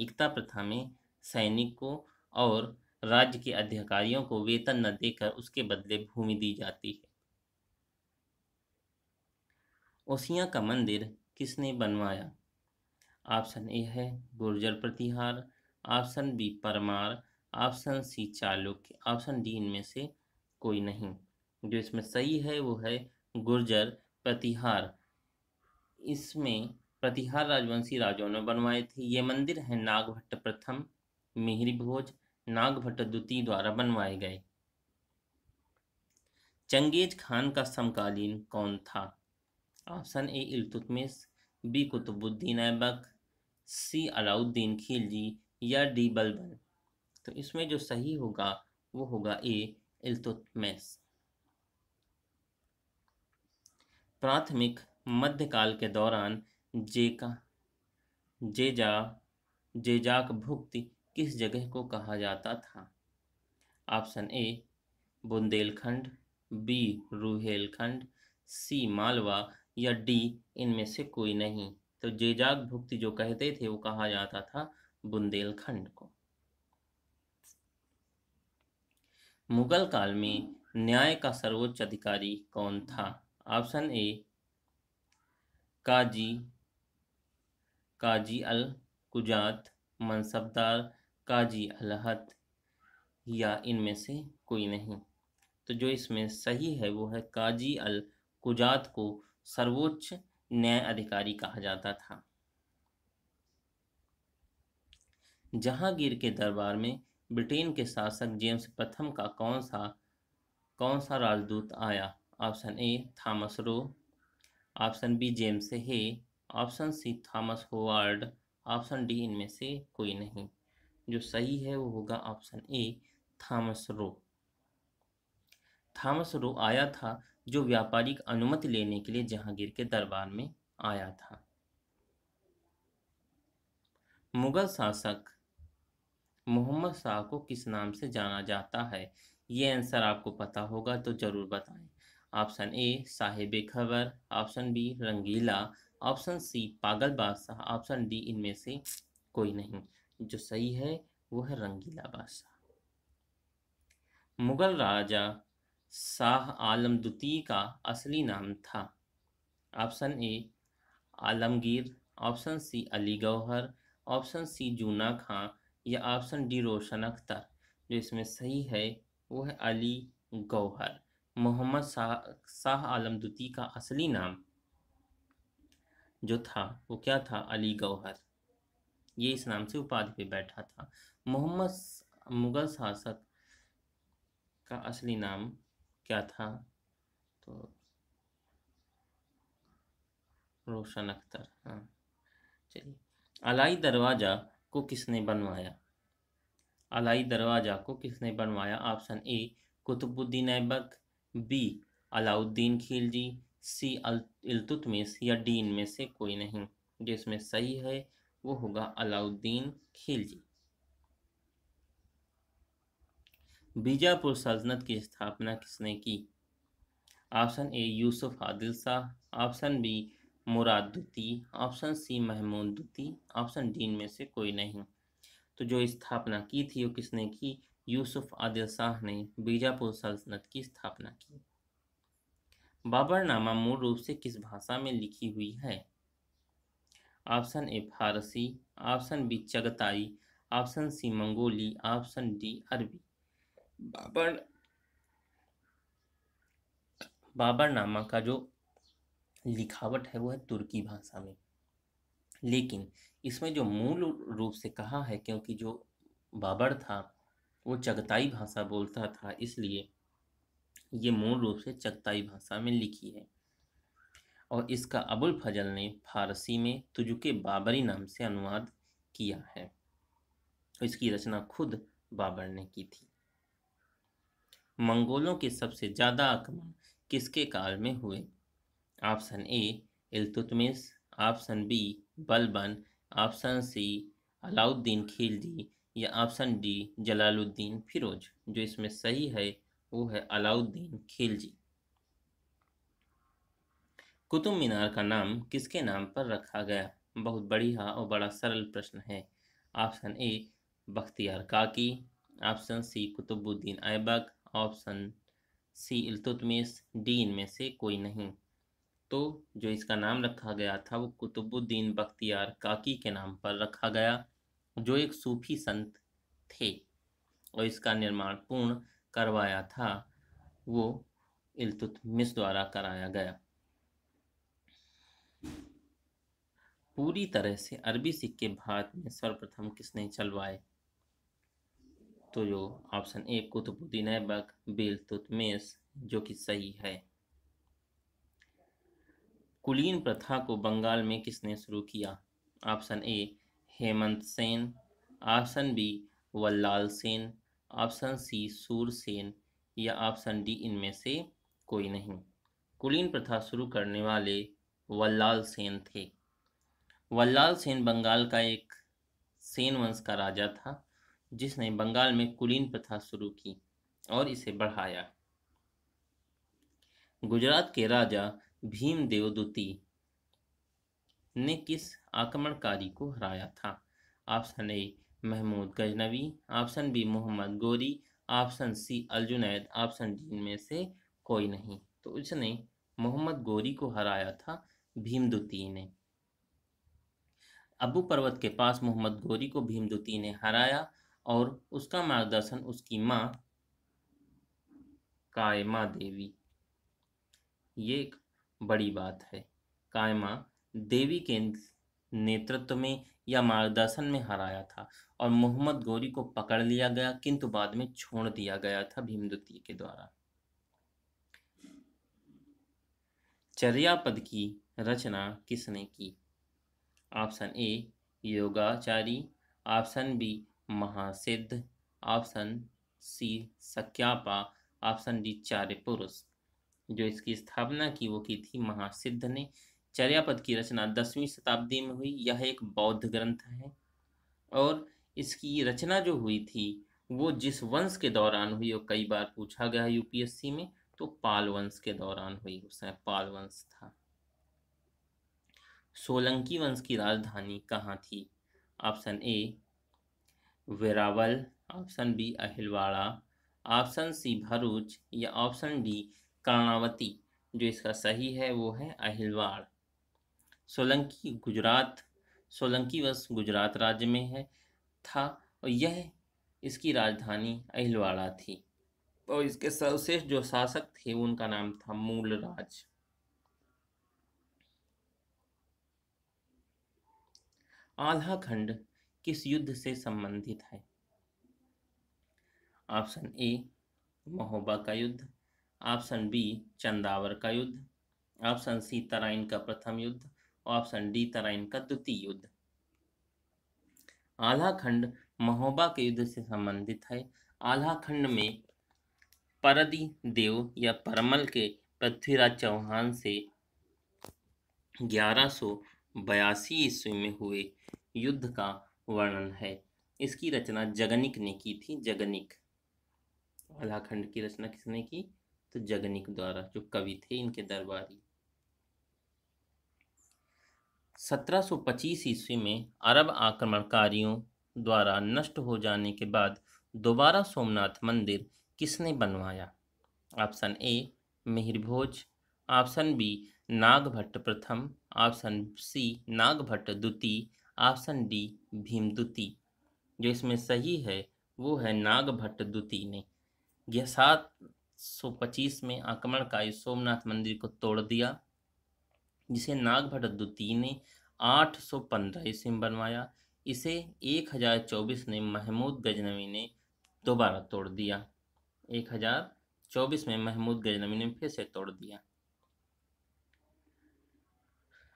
एकता प्रथा में सैनिक को और राज्य के अधिकारियों को वेतन न देकर उसके बदले भूमि दी जाती है ओसिया का मंदिर किसने बनवाया ऑप्शन ए है Gurjar Pratihara option B Parmar option C Chalukya option D इनमें से कोई नहीं जो इसमें सही है वो है गुर्जर प्रतिहार इसमें प्रतिहार राजवंशी राजाओं ने बनवाए थे ये मंदिर है नागभट्ट प्रथम मिहिरी भोज नागभट्ट द्वितीय द्वारा बनवाए गए चंगेज खान का समकालीन कौन था option A Iltutmish B Qutbuddin Aibak C Alauddin Khilji या डी बलबन तो इसमें जो सही होगा वो होगा ए इल्तुतमैस प्राथमिक मध्यकाल के दौरान जेका जेजा जेजाक भुक्ति किस जगह को कहा जाता था option A Bundelkhand B Rohilkhand C Malwa या डी इनमें से कोई नहीं तो जेजाग भुक्ति जो कहते थे वो कहा जाता था बुंदेलखंड को मुगल काल में न्याय का सर्वोच्च अधिकारी कौन था ऑप्शन ए काजी काजी अल कुजात मनसबदार काजी अलहत या इनमें से कोई नहीं तो जो इसमें सही है वो है काजी अल कुजात को सर्वोच्च न्याय अधिकारी कहा जाता था जहांगीर के दरबार में ब्रिटेन के शासक जेम्स प्रथम का कौन सा कौन सा राजदूत आया option A Thomas Roe option B James Hay option C Thomas Howard option D इनमें से कोई नहीं जो सही है वो होगा option A Thomas Roe Thomas Roe आया था जो व्यापारिक अनुमति लेने के लिए जहांगीर के दरबार में आया था मुगल शासक मोहम्मद शाह को किस नाम से जाना जाता है ये आंसर आपको पता होगा तो ज़रूर बताएं ऑप्शन ए साहेब खबर option B Rangila option C पागल बादशाह ऑप्शन डी इनमें से कोई नहीं जो सही है वो है रंगीला बादशाह मुगल राजा शाह आलम द्वितीय का असली नाम था option A Alamgir option C Ali Gauhar option C Juna Khan या ऑप्शन डी रोशन अख्तर जो इसमें सही है वो है अली गौहर मोहम्मद शाह शाह आलम द्वितीय का असली नाम जो था वो क्या था अली गौहर ये इस नाम से उपाधि पे बैठा था मोहम्मद मुगल शासक का असली नाम क्या था तो रोशन अख्तर हाँ चलिए अलाई दरवाज़ा को किसने बनवाया अलाई दरवाज़ा को किसने बनवाया option A Qutbuddin Aibak B Alauddin Khilji C Iltutmish या डी इनमें से कोई नहीं जिसमें सही है वो होगा अलाउद्दीन खिलजी बीजापुर सल्तनत की स्थापना किसने की option A Yusuf Adil Shah option B मुरादुती ऑप्शन सी महमूदुती ऑप्शन डी में से कोई नहीं तो जो स्थापना की थी वो किसने की यूसुफ आदिल शाह ने बीजापुर सल्तनत की स्थापना की बाबरनामा मूल रूप से किस भाषा में लिखी हुई है option A Farsi option B Chagatai option C Mongoli option D Arabi Babur Babar नामा का जो लिखावट है वो है तुर्की भाषा में लेकिन इसमें जो मूल रूप से कहा है क्योंकि जो बाबर था वो चगताई भाषा बोलता था इसलिए ये मूल रूप से चगताई भाषा में लिखी है और इसका अबुल फजल ने फारसी में तुजुके बाबरी नाम से अनुवाद किया है इसकी रचना खुद बाबर ने की थी मंगोलों के सबसे ज़्यादा आक्रमण किसके काल में हुए option A Iltutmish option B Balban option C Alauddin Khilji या ऑप्शन डी जलालुद्दीन फिरोज जो इसमें सही है वो है अलाउद्दीन खिलजी कुतुब मीनार का नाम किसके नाम पर रखा गया बहुत बढ़िया और बड़ा सरल प्रश्न है option A Bakhtiyar Kaki option C Qutbuddin Aibak option C Iltutmish D इनमें से कोई नहीं तो जो इसका नाम रखा गया था वो कुतुबुद्दीन बख्तियार काकी के नाम पर रखा गया जो एक सूफी संत थे और इसका निर्माण पूर्ण करवाया था वो इलतुतमिस द्वारा कराया गया पूरी तरह से अरबी सिक्के भारत में सर्वप्रथम किसने चलवाए तो जो option A Qutbuddin Aibak Iltutmish जो कि सही है कुलीन प्रथा को बंगाल में किसने शुरू किया option A Hemant Sen option B Ballal Sen option C Sursen या ऑप्शन डी इनमें से कोई नहीं कुलीन प्रथा शुरू करने वाले वल्लाल सेन थे वल्लाल सेन बंगाल का एक सेन वंश का राजा था जिसने बंगाल में कुलीन प्रथा शुरू की और इसे बढ़ाया गुजरात के राजा भीमदेव द्विती ने किस आक्रमणकारी को हराया था option A Mahmud Ghaznavi option B Mohammad Ghori option C Aljunaid option D में से कोई नहीं तो उसने मोहम्मद गोरी को हराया था द्वितीय ने अबू पर्वत के पास मोहम्मद गोरी को द्वितीय ने हराया और उसका मार्गदर्शन उसकी माँ कायमा देवी ये एक बड़ी बात है कायमा देवी के नेतृत्व में या मार्गदर्शन में हराया था और मोहम्मद गौरी को पकड़ लिया गया किंतु बाद में छोड़ दिया गया था द्वितीय के द्वारा चर्यापद की रचना किसने की ऑप्शन ए योगाचारी ऑप्शन बी महासिद्ध option C Sakyapa option D चार्य पुरुष जो इसकी स्थापना की वो की थी महासिद्ध ने चर्यापद की रचना दसवीं शताब्दी में हुई यह एक बौद्ध ग्रंथ है और इसकी रचना जो हुई थी वो जिस वंश के दौरान हुई और कई बार पूछा गया है यूपीएससी में तो पाल वंश के दौरान हुई उस समय पाल वंश था सोलंकी वंश की राजधानी कहाँ थी option A Veraval option B अहिलवाड़ा ऑप्शन सी भरूच या ऑप्शन डी कर्णावती जो इसका सही है वो है अहिलवाड़ सोलंकी गुजरात सोलंकी बस गुजरात राज्य में है था और यह इसकी राजधानी अहिलवाड़ा थी और इसके सर्वश्रेष्ठ जो शासक थे उनका नाम था मूलराज आल्हा खंड किस युद्ध से संबंधित है ऑप्शन ए महोबा का युद्ध ऑप्शन बी चंदावर का युद्ध ऑप्शन सी तराइन का प्रथम युद्ध ऑप्शन डी तराइन का द्वितीय युद्ध आलाखंड खंड महोबा के युद्ध से संबंधित है आलाखंड में परदी देव या परमल के पृथ्वीराज चौहान से ग्यारह सौ बयासी ईस्वी में हुए युद्ध का वर्णन है इसकी रचना जगनिक ने की थी जगनिक अलाखंड की रचना किसने की तो जगनिक द्वारा जो कवि थे इनके दरबारी 1725 ईस्वी में अरब आक्रमणकारियों द्वारा नष्ट हो जाने के बाद दोबारा सोमनाथ मंदिर किसने बनवाया option A Mihir Bhoj option B Nagabhata प्रथम ऑप्शन सी नागभट्ट द्वितीय ऑप्शन डी भीमदुती जो इसमें सही है वो है नागभट्ट दुती ने यह सात सौ पच्चीस में आक्रमण का सोमनाथ मंदिर को तोड़ दिया जिसे नागभट्ट द्वितीय ने आठ सौ पंद्रह ईस्वी में बनवाया इसे एक हजार चौबीस में महमूद गजनवी ने दोबारा तोड़ दिया एक हजार चौबीस में महमूद गजनवी ने फिर से तोड़ दिया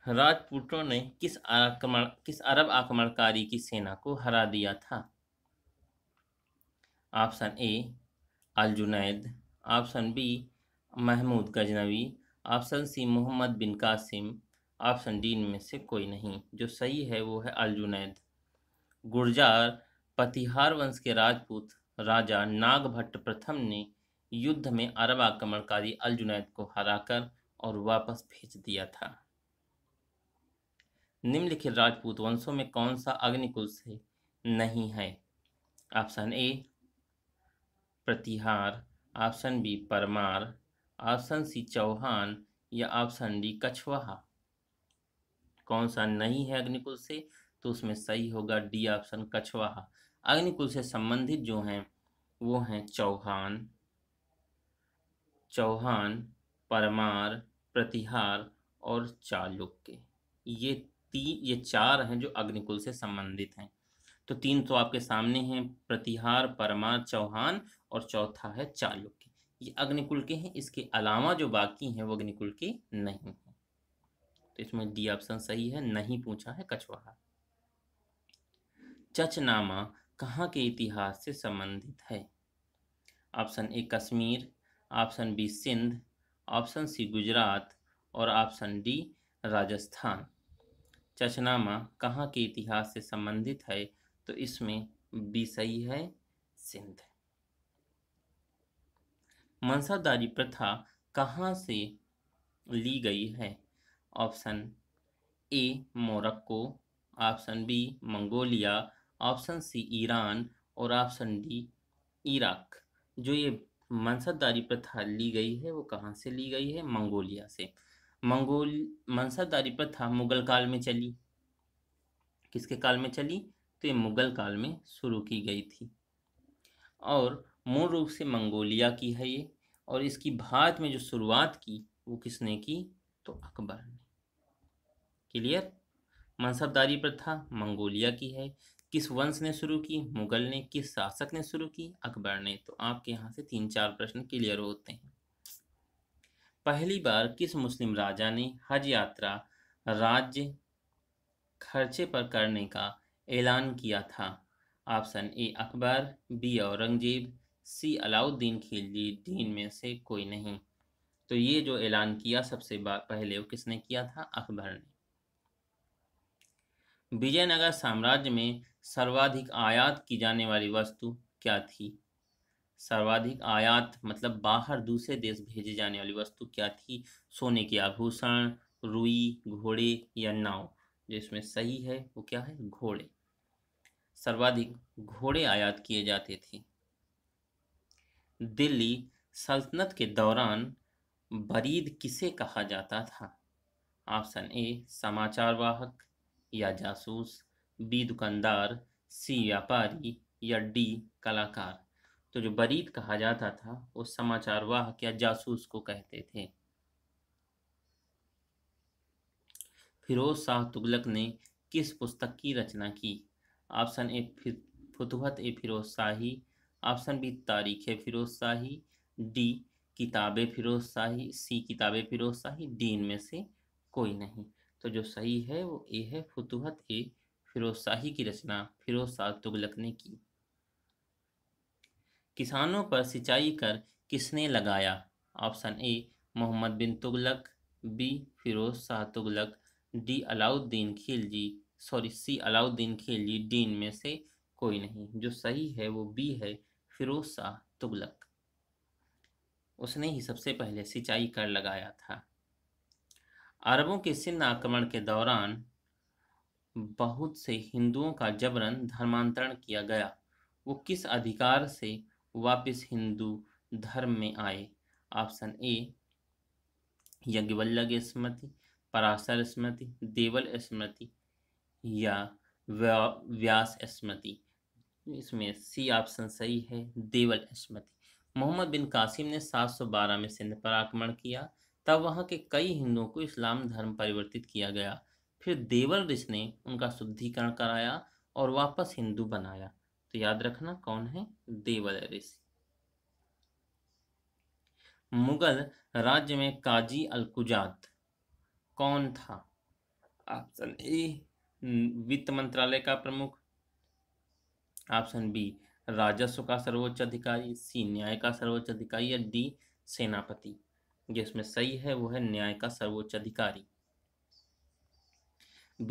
राजपूतों ने किस आक्रमण किस अरब आक्रमणकारी की सेना को हरा दिया था option A Al option B Mahmud Ghaznavi option C Mohammad bin Qasim option D में से कोई नहीं जो सही है वो है अल गुर्जार पतिहार वंश के राजपूत राजा नागभट्ट प्रथम ने युद्ध में अरब आक्रमणकारी अल को हराकर और वापस भेज दिया था निम्नलिखित राजपूत वंशों में कौन सा अग्निकुल से नहीं है option A Pratihara option B Parmar option C Chauhan या ऑप्शन डी कछवाहा कौन सा नहीं है अग्निकुल से तो उसमें सही होगा डी ऑप्शन कछवाहा अग्निकुल से संबंधित जो हैं वो हैं चौहान चौहान परमार प्रतिहार और चालुक्य ये तीन ये चार हैं जो अग्निकुल से संबंधित हैं तो तीन तो आपके सामने हैं प्रतिहार परमार चौहान और चौथा है चालुक्य ये अग्निकुल के हैं इसके अलावा जो बाकी हैं वो अग्निकुल के नहीं हैं तो इसमें डी ऑप्शन सही है नहीं पूछा है कछवाहा चचनामा कहाँ के इतिहास से संबंधित है option A Kashmir option B Sindh option C Gujarat और ऑप्शन डी राजस्थान चचनामा कहाँ के इतिहास से संबंधित है तो इसमें बी सही है सिंध मनसादारी प्रथा कहाँ से ली गई है option A Morocco option B Mongolia option C Iran और ऑप्शन डी इराक जो ये मनसदारी प्रथा ली गई है वो कहाँ से ली गई है मंगोलिया से मंगोल मनसादारी प्रथा मुगल काल में चली किसके काल में चली तो ये मुगल काल में शुरू की गई थी और मूल रूप से मंगोलिया की है ये और इसकी भारत में जो शुरुआत की वो किसने की तो अकबर ने क्लियर मनसबदारी प्रथा मंगोलिया की है किस वंश ने शुरू की मुगल ने किस शासक ने शुरू की अकबर ने तो आपके यहाँ से तीन चार प्रश्न क्लियर होते हैं पहली बार किस मुस्लिम राजा ने हज यात्रा राज्य खर्चे पर करने का ऐलान किया था option A Akbar B Aurangzeb C Alauddin Khilji दीन में से कोई नहीं तो ये जो ऐलान किया सबसे पहले वो किसने किया था अकबर ने विजयनगर साम्राज्य में सर्वाधिक आयात की जाने वाली वस्तु क्या थी सर्वाधिक आयात मतलब बाहर दूसरे देश भेजे जाने वाली वस्तु क्या थी सोने के आभूषण रुई घोड़े या नाव जो इसमें सही है वो क्या है घोड़े सर्वाधिक घोड़े आयात किए जाते थे दिल्ली सल्तनत के दौरान बरीद किसे कहा जाता था ऑप्शन ए समाचार वाहक या जासूस बी दुकानदार सी व्यापारी या डी कलाकार तो जो बरीद कहा जाता था वो समाचार वाह या जासूस को कहते थे फिरोज शाह तुगलक ने किस पुस्तक की रचना की option A Futuhat e Firoz Shahi option B Tarikh Firoz shahi D किताब फिरोज शाही सी किताब फिरोज शाही डी इनमें से कोई नहीं तो जो सही है वो ए है फतहत ए फिरोज शाही की रचना फिरोज शाह तुगलक ने की किसानों पर सिंचाई कर किसने लगाया option A Mohammad bin Tughlaq B Firoz Shah Tughlaq D Alauddin Khilji sorry C Alauddin Khilji D में से कोई नहीं जो सही है वो बी है फिरोज शाह तुगलक उसने ही सबसे पहले सिंचाई कर लगाया था अरबों के सिंध आक्रमण के दौरान बहुत से हिंदुओं का जबरन धर्मांतरण किया गया वो किस अधिकार से वापस हिंदू धर्म में आए ऑप्शन ए यज्ञवल्लभ स्मृति पराशर स्मृति देवल स्मृति या व्यास स्मृति इसमें सी ऑप्शन सही है देवल स्मृति मोहम्मद बिन कासिम ने 712 में सिंध पर आक्रमण किया तब वहाँ के कई हिंदुओं को इस्लाम धर्म परिवर्तित किया गया फिर देवल ऋषि ने उनका शुद्धिकरण कराया और वापस हिंदू बनाया तो याद रखना कौन है देवल ऋषि मुगल राज्य में काजी अलकुजात कौन था ऑप्शन ए वित्त मंत्रालय का प्रमुख ऑप्शन बी राजस्व का सर्वोच्च अधिकारी सी न्याय का सर्वोच्च अधिकारी या डी सेनापति जिसमें सही है वो है न्याय का सर्वोच्च अधिकारी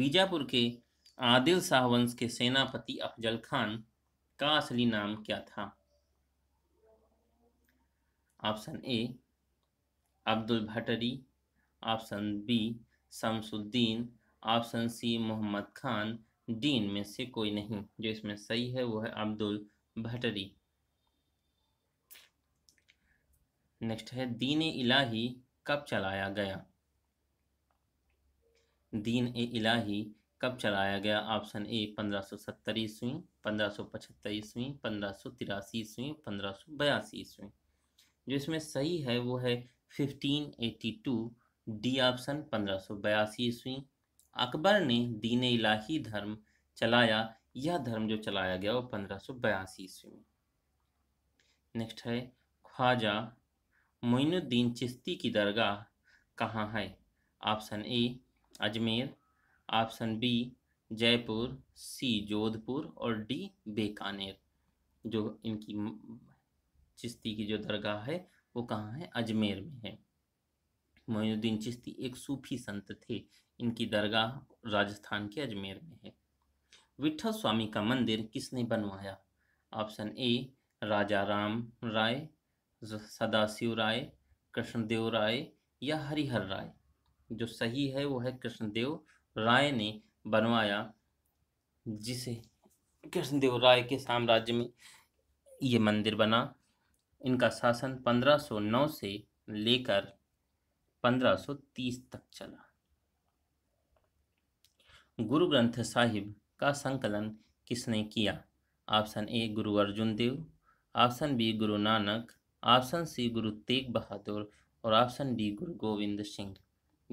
बीजापुर के आदिल शाह वंश के सेनापति अफजल खान का असली नाम क्या था ऑप्शन ए अब्दुल भटरी option B Shamsuddin option C Mohammad Khan डीन में से कोई नहीं जो इसमें सही है वो है अब्दुल भटरी नेक्स्ट है दीन इलाही कब चलाया गया दीन ए इलाही कब चलाया गया ऑप्शन ए पंद्रह सौ सत्तर ईस्वी पंद्रह सौ पचहत्तर ईस्वी पंद्रह सौ तिरासी ईस्वी पंद्रह सौ बयासी ईस्वी जो इसमें सही है वो है fifteen eighty two D option पंद्रह सौ बयासी ईस्वी अकबर ने दीन इलाही धर्म चलाया यह धर्म जो चलाया गया वो पंद्रह सौ बयासी ईस्वी में नेक्स्ट है ख्वाजा मोइनुद्दीन चिश्ती की दरगाह कहाँ है option A Ajmer option B Jaipur C Jodhpur और डी बीकानेर जो इनकी चिश्ती की जो दरगाह है वो कहाँ है अजमेर में है मोहनुद्दीन चिश्ती एक सूफी संत थे इनकी दरगाह राजस्थान के अजमेर में है विठल स्वामी का मंदिर किसने बनवाया ऑप्शन ए राजा राम राय सदाशिव राय कृष्णदेव राय या हरिहर राय जो सही है वो है कृष्णदेव राय ने बनवाया जिसे कृष्णदेव राय के साम्राज्य में ये मंदिर बना इनका शासन 1509 से लेकर 1530 तक चला गुरु ग्रंथ साहिब का संकलन किसने किया ऑप्शन ए गुरु अर्जुन देव ऑप्शन बी गुरु नानक ऑप्शन सी गुरु तेग बहादुर और ऑप्शन डी गुरु गोविंद सिंह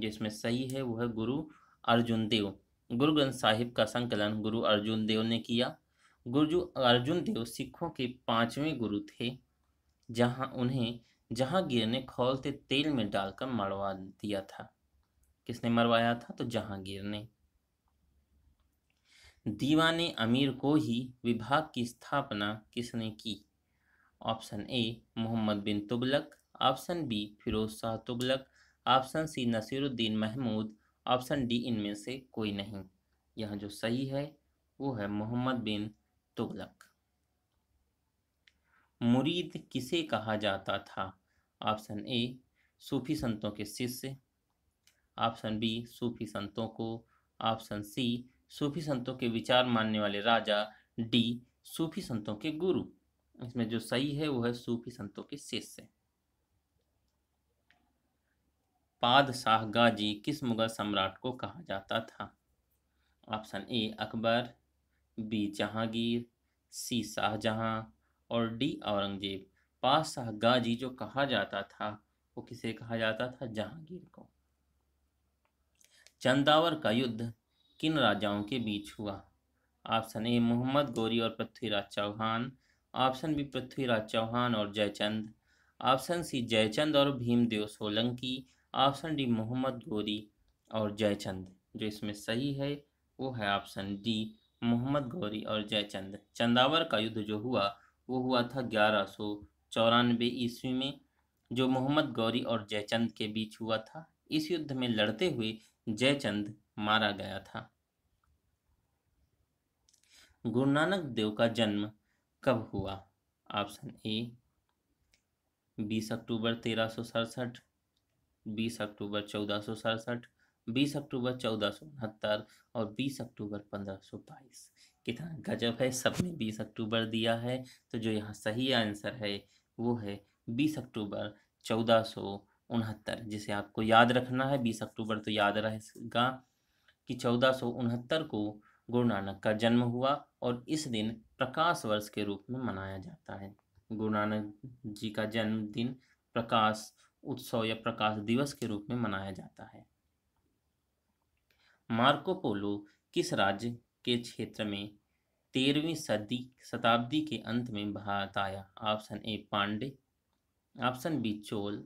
जिसमें सही है वह गुरु अर्जुन देव गुरु ग्रंथ साहिब का संकलन गुरु अर्जुन देव ने किया गुरु अर्जुन देव सिखों के पांचवें गुरु थे जहां उन्हें जहांगीर ने खोलते तेल में डालकर मरवा दिया था किसने मरवाया था तो जहांगीर ने दीवान अमीर को ही विभाग की स्थापना किसने की option A Mohammad bin Tughlaq option B Firoz Shah Tughlaq option C Nasiruddin Mahmud option D इनमें से कोई नहीं यह जो सही है वो है मोहम्मद बिन तुगलक मुरीद किसे कहा जाता था ऑप्शन ए सूफी संतों के शिष्य ऑप्शन बी सूफी संतों को ऑप्शन सी सूफी संतों के विचार मानने वाले राजा डी सूफी संतों के गुरु इसमें जो सही है वो है सूफी संतों के शिष्य पादशाह गाजी किस मुगल सम्राट को कहा जाता था option A Akbar B Jahangir C Shah Jahan और डी औरंगजेब पादशाह गाजी जो कहा जाता था वो किसे कहा जाता था जहांगीर को चंदावर का युद्ध किन राजाओं के बीच हुआ ऑप्शन ए मोहम्मद गौरी और पृथ्वीराज चौहान ऑप्शन बी पृथ्वीराज चौहान और जयचंद ऑप्शन सी जयचंद और भीमदेव सोलंकी ऑप्शन डी मोहम्मद गौरी और जयचंद जो इसमें सही है वो है ऑप्शन डी मोहम्मद गौरी और जयचंद चंदावर का युद्ध जो हुआ वो हुआ था ग्यारह सौ चौरानवे ईस्वी में जो मोहम्मद गौरी और जयचंद के बीच हुआ था इस युद्ध में लड़ते हुए जयचंद मारा गया था गुरु नानक देव का जन्म कब हुआ ऑप्शन ए बीस अक्टूबर तेरह सौ सड़सठ बीस अक्टूबर चौदह सौ सड़सठ बीस अक्टूबर चौदह सौ उनहत्तर और बीस अक्टूबर पंद्रह सौ बाईस कितना गजब है सब ने बीस अक्टूबर दिया है तो जो यहाँ सही आंसर है वो है बीस अक्टूबर चौदह सौ उनहत्तर जिसे आपको याद रखना है बीस अक्टूबर तो याद रहेगा कि चौदह सौ उनहत्तर को गुरु नानक का जन्म हुआ और इस दिन प्रकाश वर्ष के रूप में मनाया जाता है गुरु नानक जी का जन्मदिन प्रकाश उत्सव या प्रकाश दिवस के रूप में मनाया जाता है मार्को पोलो किस राज्य के क्षेत्र में तेरहवीं सदी शताब्दी के अंत में भारत आया option A Pandya option B Chola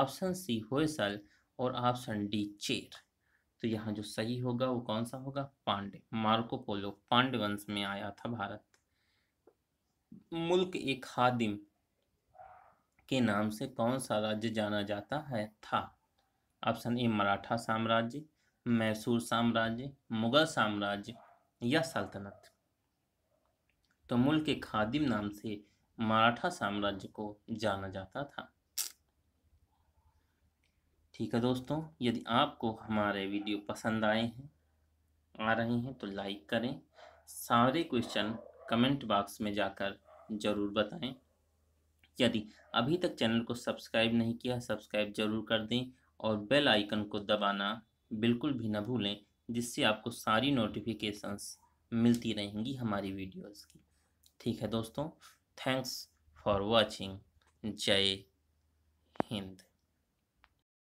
option C Hoysala और ऑप्शन डी चेर तो यहाँ जो सही होगा वो कौन सा होगा पांडे मार्को पोलो पांडे वंश में आया था भारत मुल्क एक खादिम के नाम से कौन सा राज्य जाना जाता है था ऑप्शन ए मराठा साम्राज्य मैसूर साम्राज्य मुगल साम्राज्य या सल्तनत तो मुल्क के खादिम नाम से मराठा साम्राज्य को जाना जाता था ठीक है दोस्तों यदि आपको हमारे वीडियो पसंद आए हैं आ रहे हैं तो लाइक करें सारे क्वेश्चन कमेंट बॉक्स में जाकर ज़रूर बताएं यदि अभी तक चैनल को सब्सक्राइब नहीं किया सब्सक्राइब जरूर कर दें और बेल आइकन को दबाना बिल्कुल भी ना भूलें जिससे आपको सारी नोटिफिकेशंस मिलती रहेंगी हमारी वीडियोस की ठीक है दोस्तों थैंक्स फॉर वाचिंग जय हिंद